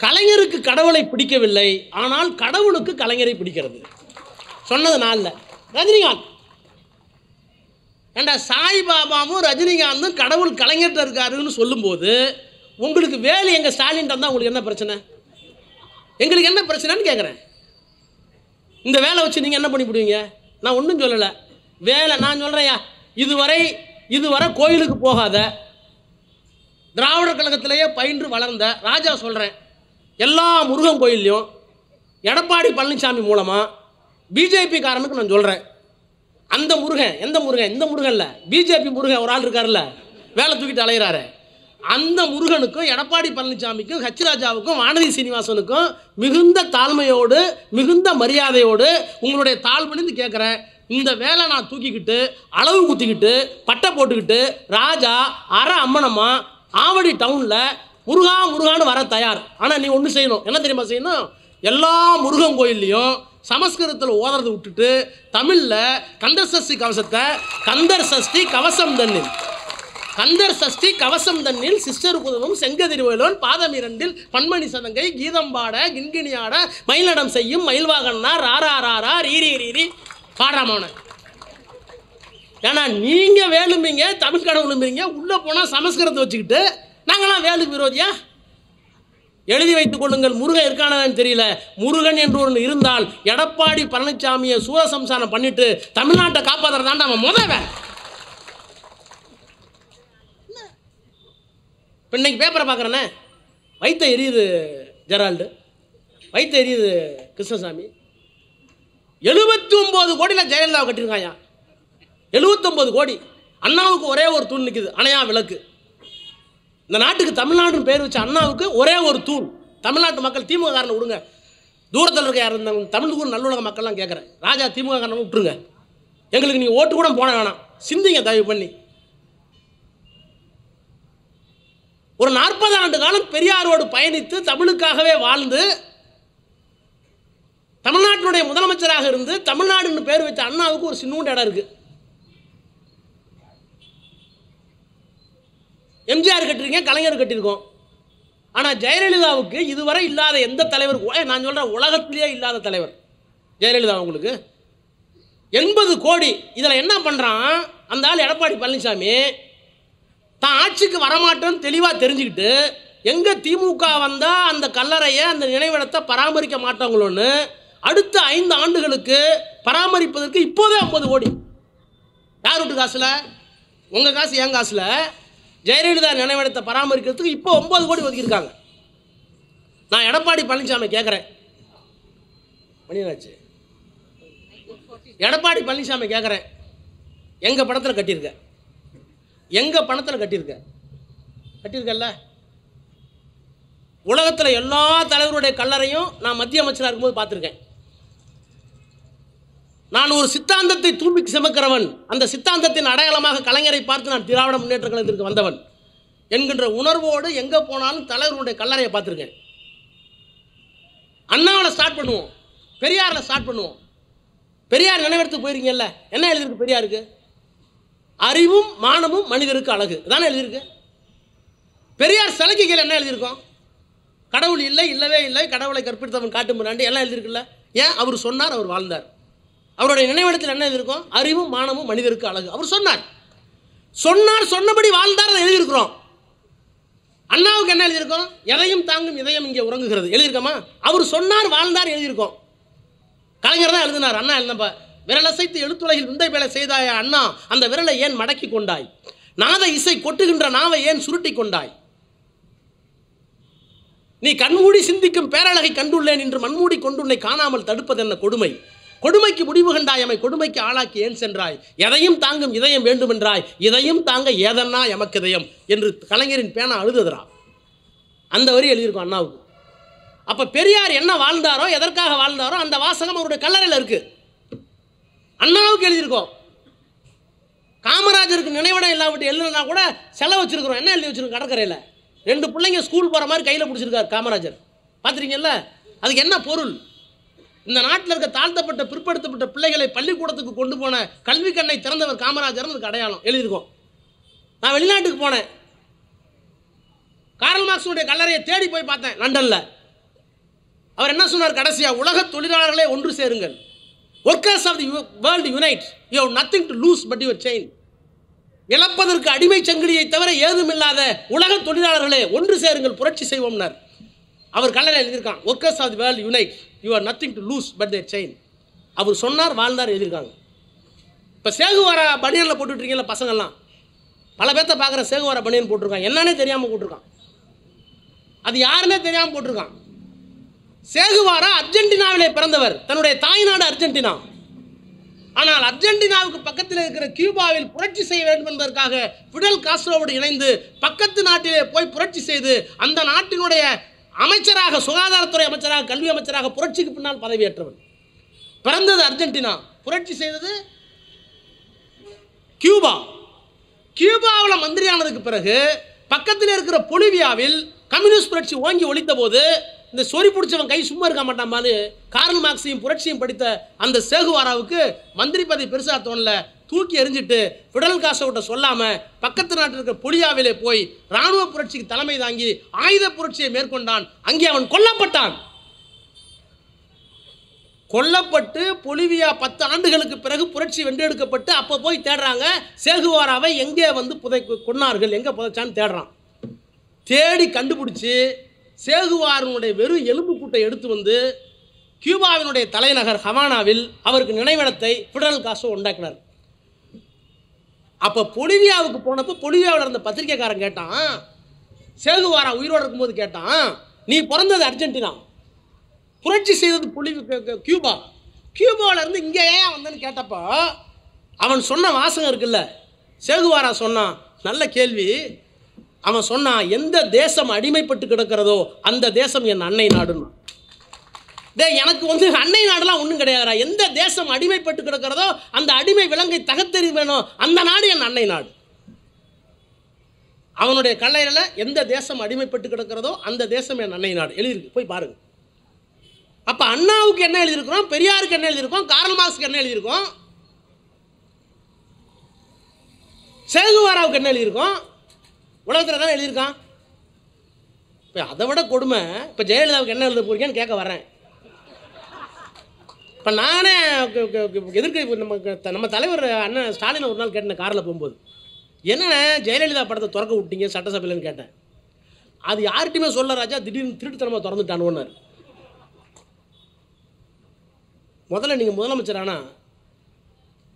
கலைஞருக்கு கடவுளை பிடிக்கவில்லை ஆனால் கடவுளுக்கு கலைஞரை பிடிக்கிறது சொன்னது நாளில் ரஜினிகாந்த் ஏண்டா சாய்பாபாவும் ரஜினிகாந்தும் கடவுள் கலைஞர்கிட்ட இருக்காருன்னு சொல்லும்போது உங்களுக்கு வேலை எங்கள் ஸ்டாலின் தந்தால் உங்களுக்கு என்ன பிரச்சனை எங்களுக்கு என்ன பிரச்சனைன்னு கேட்குறேன் இந்த வேலை வச்சு நீங்கள் என்ன பண்ணிவிடுவீங்க நான் ஒன்றும் சொல்லலை வேலை நான் சொல்கிறேயா இதுவரை இதுவரை கோயிலுக்கு போகாத திராவிடர் கழகத்திலேயே பயின்று வளர்ந்த ராஜா சொல்கிறேன் எல்லா முருகன் கோயில்லையும் எடப்பாடி பழனிசாமி மூலமாக காரனுக்கு நான் சொல்கிறேன் அந்த முருகன் எந்த முருகன் இந்த முருகன் இல்லை பிஜேபி முருகன் ஒரு ஆள் இருக்கார்ல வேலை தூக்கிட்டு அலையிறாரு அந்த முருகனுக்கும் எடப்பாடி பழனிசாமிக்கும் ஹச்சிராஜாவுக்கும் வானதி சீனிவாசனுக்கும் மிகுந்த தாழ்மையோடு மிகுந்த மரியாதையோடு உங்களுடைய தாழ்மணிந்து கேட்குறேன் இந்த வேலை நான் தூக்கிக்கிட்டு அளவு குத்திக்கிட்டு பட்டை போட்டுக்கிட்டு ராஜா அற அம்மனம்மா ஆவடி டவுனில் முருகா முருகான்னு வர தயார் ஆனால் நீ ஒன்று செய்யணும் என்ன தெரியுமா செய்யணும் எல்லா முருகன் கோயில்லையும் சமஸ்கிருதத்தில் ஓதுறதை விட்டுட்டு தமிழில் கந்தர் சஷ்டி கவசத்தை கந்தர் சஷ்டி கவசம் தண்ணில் கந்தர் சஷ்டி கவசம் தன்னில் சிஸ்டர் குதவும் செங்கதிருவேலோன் பாதம் இரண்டில் பன்மணி சதங்கை கீதம் பாட கிண்கிணியாட மயிலடம் செய்யும் மயில்வாகன்னா ராரா ராரா ரீரி ரீரி பாடுறாமவனை ஏன்னா நீங்கள் வேலும்பிங்க தமிழ் கடவுளும்பிங்க உள்ளே போனால் சமஸ்கிருதத்தை வச்சுக்கிட்டு நாங்களாம் வேலுக்கு விரோதியா எழுதி வைத்துக் கொள்ளுங்கள் முருகன் இருக்கானதான்னு தெரியல முருகன் என்று ஒன்று இருந்தால் எடப்பாடி பழனிசாமியை சூரசம்சாரம் பண்ணிட்டு தமிழ்நாட்டை காப்பாற்றுறதா நம்ம முதவே இப்போ இன்னைக்கு பேப்பரை பார்க்குறேன்னே வைத்த எரியுது ஜெரால்டு வைத்த எரியுது கிருஷ்ணசாமி எழுபத்தி ஒம்பது கோடியில் ஜெயலலிதாவை கட்டியிருக்காயா எழுபத்தொம்பது கோடி அண்ணாவுக்கு ஒரே ஒரு தூண் நிற்கிது அணையா விளக்கு இந்த நாட்டுக்கு தமிழ்நாடுன்னு பேர் வச்ச அண்ணாவுக்கு ஒரே ஒரு தூண் தமிழ்நாட்டு மக்கள் திமுக காரணம் விடுங்க தூரத்தில் இருக்க யார் இருந்தாங்க கூட நல்லுலக மக்கள்லாம் கேட்குறேன் ராஜா திமுக காரணம் விட்டுருங்க எங்களுக்கு நீங்கள் ஓட்டு கூட போன வேணாம் சிந்திங்க தயவு பண்ணி ஒரு நாற்பது ஆண்டு காலம் பெரியாரோடு பயணித்து தமிழுக்காகவே வாழ்ந்து தமிழ்நாட்டினுடைய முதலமைச்சராக இருந்து தமிழ்நாடுன்னு பேர் வச்ச அண்ணாவுக்கு ஒரு சின்னூண்டு இடம் இருக்குது எம்ஜிஆர் கட்டியிருக்கேன் கலைஞர் கட்டியிருக்கோம் ஆனால் ஜெயலலிதாவுக்கு இதுவரை இல்லாத எந்த தலைவர் நான் சொல்கிறேன் உலகத்திலேயே இல்லாத தலைவர் ஜெயலலிதா அவங்களுக்கு எண்பது கோடி இதில் என்ன பண்ணுறான் அந்த ஆள் எடப்பாடி பழனிசாமி தான் ஆட்சிக்கு வரமாட்டேன்னு தெளிவாக தெரிஞ்சுக்கிட்டு எங்கே திமுக வந்தால் அந்த கல்லறையை அந்த நினைவிடத்தை பராமரிக்க மாட்டாங்களோன்னு அடுத்த ஐந்து ஆண்டுகளுக்கு பராமரிப்பதற்கு இப்போதே ஐம்பது கோடி யார் வீட்டு காசில் உங்கள் காசு என் காசில் ஜெயலலிதா நினைவிடத்தை பராமரிக்கிறதுக்கு இப்போ ஒன்பது கோடி ஒதுக்கியிருக்காங்க நான் எடப்பாடி பழனிசாமி கேட்குறேன் மணியராஜ் எடப்பாடி பழனிசாமி கேட்குறேன் எங்கள் பணத்தில் கட்டியிருக்க எங்கள் பணத்தில் கட்டியிருக்க கட்டியிருக்கல்ல உலகத்தில் எல்லா தலைவருடைய கல்லறையும் நான் மத்திய அமைச்சராக இருக்கும்போது பார்த்துருக்கேன் நான் ஒரு சித்தாந்தத்தை தூம்பி சுமக்கிறவன் அந்த சித்தாந்தத்தின் அடையாளமாக கலைஞரை பார்த்து நான் திராவிட முன்னேற்ற கழகத்திற்கு வந்தவன் என்கின்ற உணர்வோடு எங்கே போனாலும் தலைவருடைய கல்லறையை பார்த்துருக்கேன் அண்ணாவில் ஸ்டார்ட் பண்ணுவோம் பெரியாரில் ஸ்டார்ட் பண்ணுவோம் பெரியார் நினைவெடுத்து போயிருக்கீங்கல்ல என்ன எழுதிருக்கு பெரியாருக்கு அறிவும் மானமும் மனிதருக்கு அழகு தானே எழுதியிருக்கு பெரியார் சிலைக்கு கீழே என்ன எழுதியிருக்கோம் கடவுள் இல்லை இல்லவே இல்லை கடவுளை கற்பித்தவன் காட்டும் எல்லாம் எழுதியிருக்குல்ல ஏன் அவர் சொன்னார் அவர் வாழ்ந்தார் அவருடைய நினைவிடத்தில் என்ன இருக்கும் அறிவும் மானமும் மனிதருக்கு அழகு அவர் சொன்னார் சொன்னார் சொன்னபடி வாழ்ந்தார் அதை எழுதியிருக்கிறோம் அண்ணாவுக்கு என்ன எழுதியிருக்கோம் எதையும் தாங்கும் இதயம் இங்கே உறங்குகிறது எழுதியிருக்கோமா அவர் சொன்னார் வாழ்ந்தார் எழுதியிருக்கோம் கலைஞர் தான் எழுதினார் அண்ணா எழுதினப்ப விரலசைத்து எழுத்துலகில் விந்தை வேலை செய்தாய அண்ணா அந்த விரலை ஏன் மடக்கி கொண்டாய் நாத இசை கொட்டுகின்ற நாவை ஏன் சுருட்டி கொண்டாய் நீ கண்மூடி சிந்திக்கும் பேரழகை கண்டுள்ளேன் என்று மண்மூடி உன்னை காணாமல் தடுப்பது என்ன கொடுமை கொடுமைக்கு முடிவு கண்டாய் எமை கொடுமைக்கு ஆளாக்கி ஏன் சென்றாய் எதையும் தாங்கும் இதயம் வேண்டுமென்றாய் இதையும் தாங்க ஏதன்னா எமக்கு இதயம் என்று கலைஞரின் பேனா அழுதுதரா அந்த வரி எழுதியிருக்கும் அண்ணாவுக்கு அப்போ பெரியார் என்ன வாழ்ந்தாரோ எதற்காக வாழ்ந்தாரோ அந்த வாசகம் அவருடைய கல்லறையில் இருக்குது அண்ணாவுக்கு எழுதியிருக்கோம் காமராஜருக்கு நினைவிடம் இல்லாவிட்டு எழுதுனா கூட செலவு வச்சுருக்கிறோம் என்ன எழுதி வச்சிருக்கோம் கடற்கரையில் ரெண்டு பிள்ளைங்க ஸ்கூல் போகிற மாதிரி கையில் பிடிச்சிருக்காரு காமராஜர் பார்த்துருக்கீங்கல்ல அதுக்கு என்ன பொருள் இந்த நாட்டில் இருக்க தாழ்த்தப்பட்ட பிற்படுத்தப்பட்ட பிள்ளைகளை பள்ளிக்கூடத்துக்கு கொண்டு போன கல்வி கண்ணை திறந்தவர் காமராஜர் அதுக்கு அடையாளம் எழுதியிருக்கோம் நான் வெளிநாட்டுக்கு போனேன் காரல் மார்க்ஸுடைய கல்லறையை தேடி போய் பார்த்தேன் லண்டனில் அவர் என்ன சொன்னார் கடைசியாக உலக தொழிலாளர்களே ஒன்று சேருங்கள் workers of the world unite you have nothing to lose but your chain இழப்பதற்கு அடிமை சங்கிலியை தவிர ஏதுமில்லாத உலக தொழிலாளர்களே ஒன்று சேருங்கள் புரட்சி செய்வோம்னார் அவர் கல்லறை எழுதியிருக்காங்க workers of the world unite you are nothing to lose but their chain அவர் சொன்னார் வாழ்ந்தார் எழுதியிருக்காங்க இப்போ சேகுவார பனியனில் போட்டுட்ருக்கீங்களா பசங்கள்லாம் பல பேர்த்த பார்க்குற சேகுவார பனியன் போட்டிருக்கான் என்னன்னே தெரியாமல் போட்டிருக்கான் அது யாருன்னே தெரியாமல் போட்டிருக்கான் சேகுவாரா அர்ஜென்டினாவிலே பிறந்தவர் தன்னுடைய தாய்நாடு அர்ஜென்டினா ஆனால் அர்ஜென்டினாவுக்கு பக்கத்தில் இருக்கிற கியூபாவில் புரட்சி செய்ய வேண்டும் என்பதற்காக ஃபிடல் காஸ்ட்ரோவோடு இணைந்து பக்கத்து நாட்டிலே போய் புரட்சி செய்து அந்த நாட்டினுடைய அமைச்சராக சுகாதாரத்துறை அமைச்சராக கல்வி அமைச்சராக புரட்சிக்கு பின்னால் பதவியேற்றவன் பிறந்தது அர்ஜென்டினா புரட்சி செய்தது கியூபா கியூபாவில் மந்திரியானதுக்கு பிறகு பக்கத்தில் இருக்கிற பொலிவியாவில் கம்யூனிஸ்ட் புரட்சி ஓங்கி ஒழித்த போது இந்த சொறி பிடிச்சவன் கை சும்மா இருக்க மாட்டான் கார்ல் மார்க்ஸையும் புரட்சியும் படித்த அந்த சேகுவாராவுக்கு மந்திரி பதவி பெருசாக தோணலை தூக்கி எறிஞ்சிட்டு பிடல் காசோட்ட சொல்லாமல் பக்கத்து நாட்டில் இருக்கிற பொலியாவிலே போய் இராணுவ புரட்சிக்கு தலைமை தாங்கி ஆயுத புரட்சியை மேற்கொண்டான் அங்கே அவன் கொல்லப்பட்டான் கொல்லப்பட்டு பொலிவியா பத்து ஆண்டுகளுக்கு பிறகு புரட்சி வென்றெடுக்கப்பட்டு அப்போ போய் தேடுறாங்க சேகுவாராவை எங்கே வந்து புதை கொன்னார்கள் எங்கே புதைச்சான்னு தேடுறான் தேடி கண்டுபிடிச்சி சேகுவாரனுடைய வெறும் எலும்பு கூட்டை எடுத்து வந்து கியூபாவினுடைய தலைநகர் ஹவானாவில் அவருக்கு நினைவிடத்தை ஃபிடரல் காசோ உண்டாக்கினார் அப்போ பொலிவியாவுக்கு போனப்போ பொலிவியாவில் இருந்த பத்திரிக்கைக்காரன் கேட்டான் சேதுவாரா உயிரோடு இருக்கும்போது கேட்டான் நீ பிறந்தது அர்ஜென்டினா புரட்சி செய்தது புலி கியூபா கியூபாவிலேருந்து இங்கே ஏன் வந்தேன்னு கேட்டப்போ அவன் சொன்ன வாசகம் இருக்குல்ல சேதுவாரா சொன்னான் நல்ல கேள்வி அவன் சொன்னான் எந்த தேசம் அடிமைப்பட்டு கிடக்கிறதோ அந்த தேசம் என் அன்னை நாடுன்னு டே எனக்கு வந்து அன்னை நாடெல்லாம் ஒன்றும் கிடையாதுடா எந்த தேசம் அடிமைப்பட்டு கிடக்கிறதோ அந்த அடிமை விலங்கை தகத்தறி வேணும் அந்த நாடு என் அன்னை நாடு அவனுடைய கல்லையில் எந்த தேசம் அடிமைப்பட்டு கிடக்கிறதோ அந்த தேசம் என் அன்னை நாடு எழுதியிருக்கு போய் பாருங்கள் அப்போ அண்ணாவுக்கு என்ன எழுதியிருக்கிறோம் பெரியாருக்கு என்ன எழுதியிருக்கோம் கார்ல் என்ன எழுதியிருக்கோம் சேகுவாராவுக்கு என்ன எழுதியிருக்கோம் உலகத்தில் தானே எழுதியிருக்கான் இப்போ அதை விட கொடுமை இப்போ ஜெயலலிதாவுக்கு என்ன எழுத போகிறீங்கன்னு கேட்க வரேன் இப்போ நானே எதிர்க்க நம்ம நம்ம தலைவர் அண்ணன் ஸ்டாலின் ஒரு நாள் கேட்டேன் காரில் போகும்போது என்னென்ன ஜெயலலிதா படத்தை திறக்க விட்டீங்க சட்டசபையிலன்னு கேட்டேன் அது யார்கிட்டையுமே சொல்ல ராஜா திடீர்னு திருட்டுத்தனமாக திறந்துட்டான் ஒன்றார் முதல்ல நீங்கள் முதலமைச்சர் ஆனால்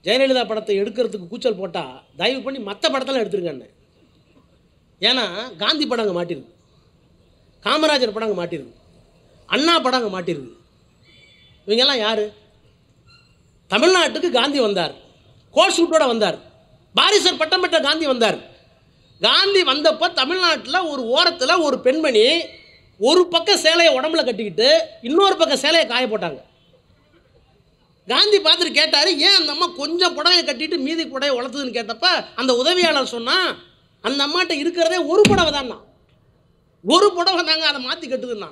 ஜெயலலிதா படத்தை எடுக்கிறதுக்கு கூச்சல் போட்டால் தயவு பண்ணி மற்ற படத்தெல்லாம் அண்ணன் ஏன்னா காந்தி படம் அங்கே மாட்டிருக்கு காமராஜர் படம் அங்கே மாட்டிருக்கு அண்ணா படம் அங்கே மாட்டிருக்கு இவங்கெல்லாம் யார் தமிழ்நாட்டுக்கு காந்தி வந்தார் கோஷூட்டோட வந்தார் பாரிசர் பட்டம் பெற்ற காந்தி வந்தார் காந்தி வந்தப்போ தமிழ்நாட்டில் ஒரு ஓரத்தில் ஒரு பெண்மணி ஒரு பக்கம் சேலையை உடம்புல கட்டிக்கிட்டு இன்னொரு பக்கம் சேலையை காய போட்டாங்க காந்தி பார்த்துட்டு கேட்டார் ஏன் அந்த அம்மா கொஞ்சம் புடவையை கட்டிட்டு மீதி புடவை வளர்த்துதுன்னு கேட்டப்ப அந்த உதவியாளர் சொன்னால் அந்த அம்மாட்ட இருக்கிறதே ஒரு புடவை தான் ஒரு புடவை தாங்க அதை மாற்றி கட்டுதுன்னா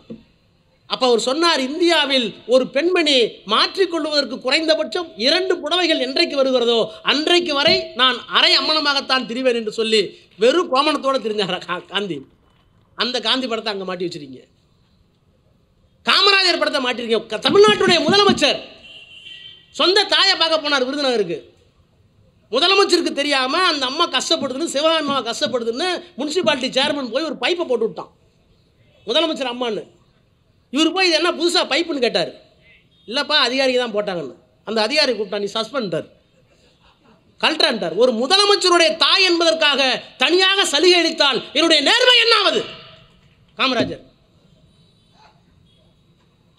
அப்போ அவர் சொன்னார் இந்தியாவில் ஒரு பெண்மணி மாற்றிக்கொள்வதற்கு குறைந்தபட்சம் இரண்டு புடவைகள் என்றைக்கு வருகிறதோ அன்றைக்கு வரை நான் அரை அம்மனமாகத்தான் திரிவேன் என்று சொல்லி வெறும் கோமணத்தோடு திரிஞ்சாரா காந்தி அந்த காந்தி படத்தை அங்கே மாட்டி வச்சிருக்கீங்க காமராஜர் படத்தை மாட்டிருக்கீங்க தமிழ்நாட்டுடைய முதலமைச்சர் சொந்த தாயை பார்க்க போனார் விருதுநகருக்கு முதலமைச்சருக்கு தெரியாமல் அந்த அம்மா கஷ்டப்படுதுன்னு சிவகாமி கஷ்டப்படுதுன்னு முனிசிபாலிட்டி சேர்மன் போய் ஒரு பைப்பை போட்டு விட்டான் முதலமைச்சர் அம்மான்னு இவர் போய் இது என்ன புதுசாக பைப்புன்னு கேட்டார் இல்லைப்பா அதிகாரி தான் போட்டாங்கன்னு அந்த அதிகாரி கூப்பிட்டா நீ சஸ்பெண்டார் கலெக்டர்ன்றார் ஒரு முதலமைச்சருடைய தாய் என்பதற்காக தனியாக சலுகை அளித்தால் என்னுடைய நேர்மை என்னாவது காமராஜர்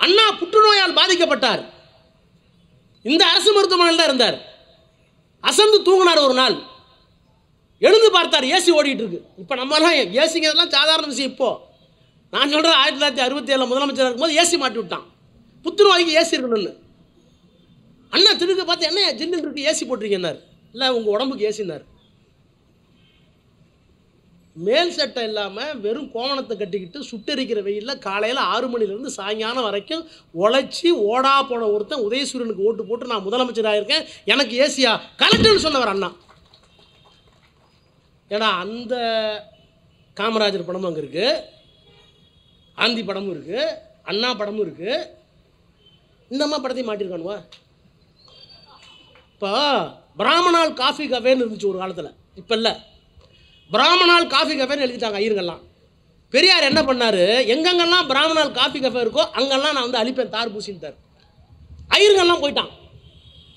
அண்ணா புற்றுநோயால் பாதிக்கப்பட்டார் இந்த அரசு மருத்துவமனையில் தான் இருந்தார் அசந்து தூங்கினார் ஒரு நாள் எழுந்து பார்த்தார் ஏசி ஓடிட்டு இருக்கு இப்போ நம்மலாம் ஏசிங்கிறதுலாம் சாதாரண விஷயம் இப்போது நான் சொல்கிறது ஆயிரத்தி தொள்ளாயிரத்தி அறுபத்தி ஏழில் முதலமைச்சராக இருக்கும்போது ஏசி மாட்டி விட்டான் புத்துணர்வாதிக்கு ஏசி இருக்கணும்னு அண்ணா திருக்க பார்த்து என்ன ஜின்னு இருக்கு ஏசி போட்டிருக்கேன்னார் இல்லை உங்கள் உடம்புக்கு ஏசினார் மேல் சட்டை இல்லாமல் வெறும் கோவணத்தை கட்டிக்கிட்டு சுட்டரிக்கிற வெயிலில் காலையில் ஆறு மணிலேருந்து சாயங்காலம் வரைக்கும் உழைச்சி ஓடா போன ஒருத்தன் உதயசூரியனுக்கு ஓட்டு போட்டு நான் முதலமைச்சராக இருக்கேன் எனக்கு ஏசியா கலெக்டர்னு சொன்னவர் அண்ணா ஏன்னா அந்த காமராஜர் படமும் அங்கே இருக்குது ஆந்தி படமும் இருக்குது அண்ணா படமும் இருக்குது இந்த அம்மா படத்தையும் மாட்டிருக்கானுவா இப்போ பிராமணால் காஃபி கஃபேன்னு இருந்துச்சு ஒரு காலத்தில் இப்போ இல்லை பிராமணால் காஃபி கஃபேன்னு எழுதிட்டாங்க ஐயருங்கெல்லாம் பெரியார் என்ன பண்ணார் எங்கெங்கெல்லாம் பிராமணால் காஃபி கஃபே இருக்கோ அங்கெல்லாம் நான் வந்து அழிப்பேன் தார் பூசின்னு தார் ஐயருங்கெல்லாம் போயிட்டான்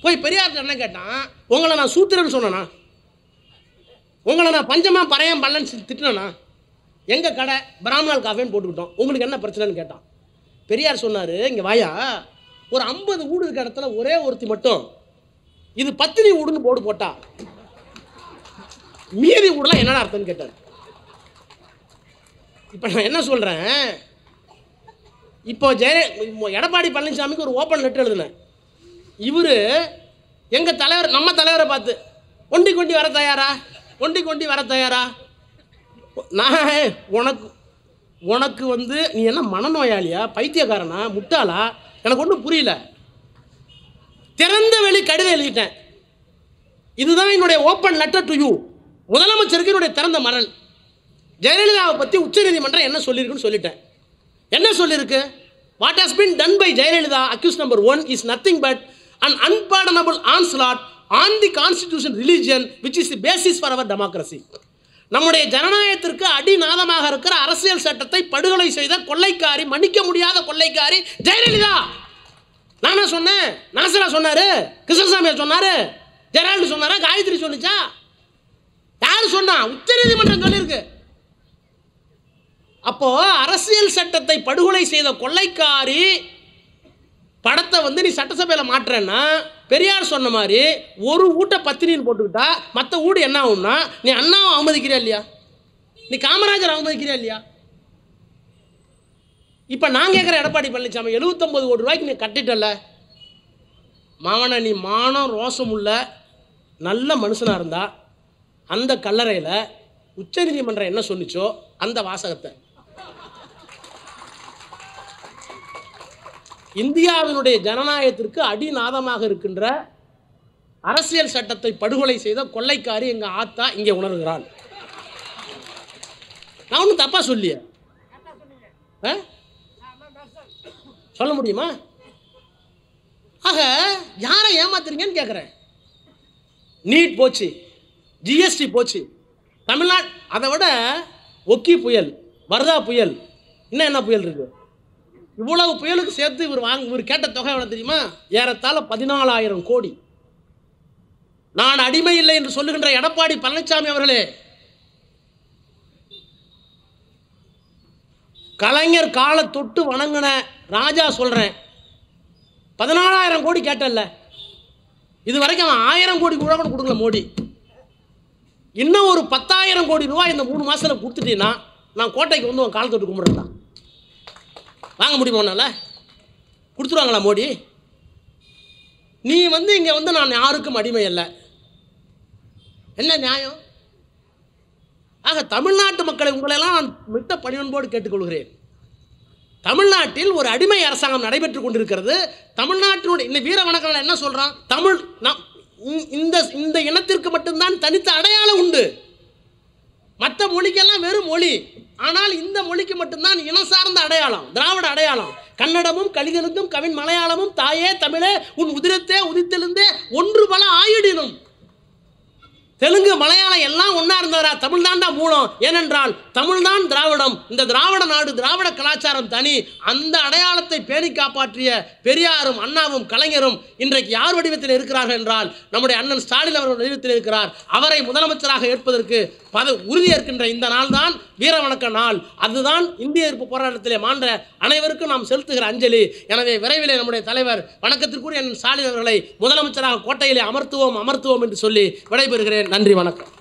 போய் பெரியார்கிட்ட என்ன கேட்டான் உங்களை நான் சூத்திரன்னு சொன்னேண்ணா உங்களை நான் பஞ்சமாக பறையன் பண்ணலன்னு திட்டினேண்ணா எங்கள் கடை பிராமணால் காஃபேன்னு போட்டுக்கிட்டோம் உங்களுக்கு என்ன பிரச்சனைன்னு கேட்டான் பெரியார் சொன்னார் இங்கே வாயா ஒரு ஐம்பது வீடு இருக்க இடத்துல ஒரே ஒருத்தி மட்டும் இது பத்தினி வீடுன்னு போடு போட்டா மீதி வீடுலாம் என்னடா அர்த்தம்னு கேட்டார் இப்போ நான் என்ன சொல்கிறேன் இப்போ ஜெய எடப்பாடி பழனிசாமிக்கு ஒரு ஓப்பன் லெட்டர் எழுதுனேன் இவர் எங்கள் தலைவர் நம்ம தலைவரை பார்த்து ஒண்டி கொண்டி வர தயாரா ஒண்டி கொண்டி வர தயாரா நான் உனக்கு உனக்கு வந்து நீ என்ன மனநோயாளியா பைத்தியக்காரனா முட்டாளா எனக்கு ஒன்றும் புரியல திறந்த வெளி கடிதம் எழுதிட்டேன் இதுதான் என்னுடைய ஓப்பன் லெட்டர் டு யூ முதலமைச்சருக்கு என்னுடைய திறந்த மரல் ஜெயலலிதாவை பற்றி உச்சநீதிமன்றம் என்ன சொல்லியிருக்குன்னு சொல்லிட்டேன் என்ன சொல்லியிருக்கு what has been done by Jayalalithaa accused number one is nothing but an unpardonable onslaught on the constitution religion which is the basis for our democracy நம்முடைய ஜனநாயகத்திற்கு அடிநாதமாக இருக்கிற அரசியல் சட்டத்தை படுகொலை செய்த கொள்ளைக்காரி மன்னிக்க முடியாத கொள்ளைக்காரி ஜெயலலிதா நானா சொன்னேன் நாசரா சொன்னார் கிருஷ்ணசாமி சொன்னார் ஜெயலலிதா சொன்னாரா காயத்ரி சொன்னிச்சா யார் சொன்னா நீதிமன்றம் சொல்லியிருக்கு அப்போ அரசியல் சட்டத்தை படுகொலை செய்த கொள்ளைக்காரி படத்தை வந்து நீ சட்டசபையில் மாற்றுறேன்னா பெரியார் சொன்ன மாதிரி ஒரு ஊட்டை பத்திரின்னு போட்டுக்கிட்டா மற்ற ஊடு என்ன ஆகும்னா நீ அண்ணாவை அவமதிக்கிறியா இல்லையா நீ காமராஜர் அவமதிக்கிறியா இல்லையா இப்போ நான் கேட்குற எடப்பாடி பழனிசாமி எழுபத்தொம்பது கோடி ரூபாய்க்கு நீ கட்டிட்டல மாவன நீ மானம் ரோசம் உள்ள நல்ல மனுஷனாக இருந்தால் அந்த கல்லறையில் உச்சநீதிமன்றம் என்ன சொன்னிச்சோ அந்த வாசகத்தை இந்தியாவினுடைய ஜனநாயகத்திற்கு அடிநாதமாக இருக்கின்ற அரசியல் சட்டத்தை படுகொலை செய்த கொள்ளைக்காரி எங்க ஆத்தா இங்கே உணர்கிறாள் நான் ஒன்றும் தப்பா சொல்லிய சொல்ல முடியுமா ஆக யாரை ஏமாத்துறீங்கன்னு கேட்குறேன் நீட் போச்சு ஜிஎஸ்டி போச்சு தமிழ்நாடு அதை விட ஒக்கி புயல் வரதா புயல் இன்னும் என்ன புயல் இருக்குது இவ்வளவு புயலுக்கு சேர்த்து இவர் வாங்க இவர் கேட்ட தொகை எவ்வளோ தெரியுமா ஏறத்தாழ பதினாலாயிரம் கோடி நான் அடிமை இல்லை என்று சொல்லுகின்ற எடப்பாடி பழனிசாமி அவர்களே கலைஞர் காலை தொட்டு வணங்கின ராஜா சொல்கிறேன் பதினாலாயிரம் கோடி கேட்டல இது வரைக்கும் அவன் ஆயிரம் கோடி கூட கூட கொடுக்கல மோடி இன்னும் ஒரு பத்தாயிரம் கோடி ரூபாய் இந்த மூணு மாதத்தில் கொடுத்துட்டீங்கன்னா நான் கோட்டைக்கு வந்து உன் காலத்தொட்டு தொட்டு கும்பிட்றேன் வாங்க முடியுமா உன்னால் கொடுத்துருவாங்களா மோடி நீ வந்து இங்கே வந்து நான் யாருக்கும் அடிமை இல்லை என்ன நியாயம் ஆக தமிழ்நாட்டு மக்களை உங்களெல்லாம் நான் மிட்ட பணிவன்போடு கேட்டுக்கொள்கிறேன் தமிழ்நாட்டில் ஒரு அடிமை அரசாங்கம் நடைபெற்று கொண்டிருக்கிறது தமிழ்நாட்டினுடைய இந்த வீர வணக்கங்கள் என்ன சொல்கிறான் தமிழ் நான் இந்த இந்த இனத்திற்கு மட்டும்தான் தனித்த அடையாளம் உண்டு மற்ற மொழிக்கெல்லாம் வெறும் மொழி ஆனால் இந்த மொழிக்கு மட்டும்தான் இனம் சார்ந்த அடையாளம் திராவிட அடையாளம் கன்னடமும் கலிதனுக்கும் கவின் மலையாளமும் தாயே தமிழே உன் உதிரத்தே உதித்திலிருந்தே ஒன்று பல ஆயிடினும் தெலுங்கு மலையாளம் எல்லாம் ஒன்றா இருந்தவரா தமிழ் தான் மூலம் ஏனென்றால் தமிழ் தான் திராவிடம் இந்த திராவிட நாடு திராவிட கலாச்சாரம் தனி அந்த அடையாளத்தை பேணி காப்பாற்றிய பெரியாரும் அண்ணாவும் கலைஞரும் இன்றைக்கு யார் வடிவத்தில் இருக்கிறார்கள் என்றால் நம்முடைய அண்ணன் ஸ்டாலின் அவர்கள் வடிவத்தில் இருக்கிறார் அவரை முதலமைச்சராக ஏற்பதற்கு பத உறுதியேற்கின்ற இந்த நாள் தான் வீரவணக்க நாள் அதுதான் இந்திய எதிர்ப்பு போராட்டத்திலே மாண்ட அனைவருக்கும் நாம் செலுத்துகிற அஞ்சலி எனவே விரைவில் நம்முடைய தலைவர் வணக்கத்திற்குரிய என் ஸ்டாலின் அவர்களை முதலமைச்சராக கோட்டையிலே அமர்த்துவோம் அமர்த்துவோம் என்று சொல்லி விடைபெறுகிறேன் நன்றி வணக்கம்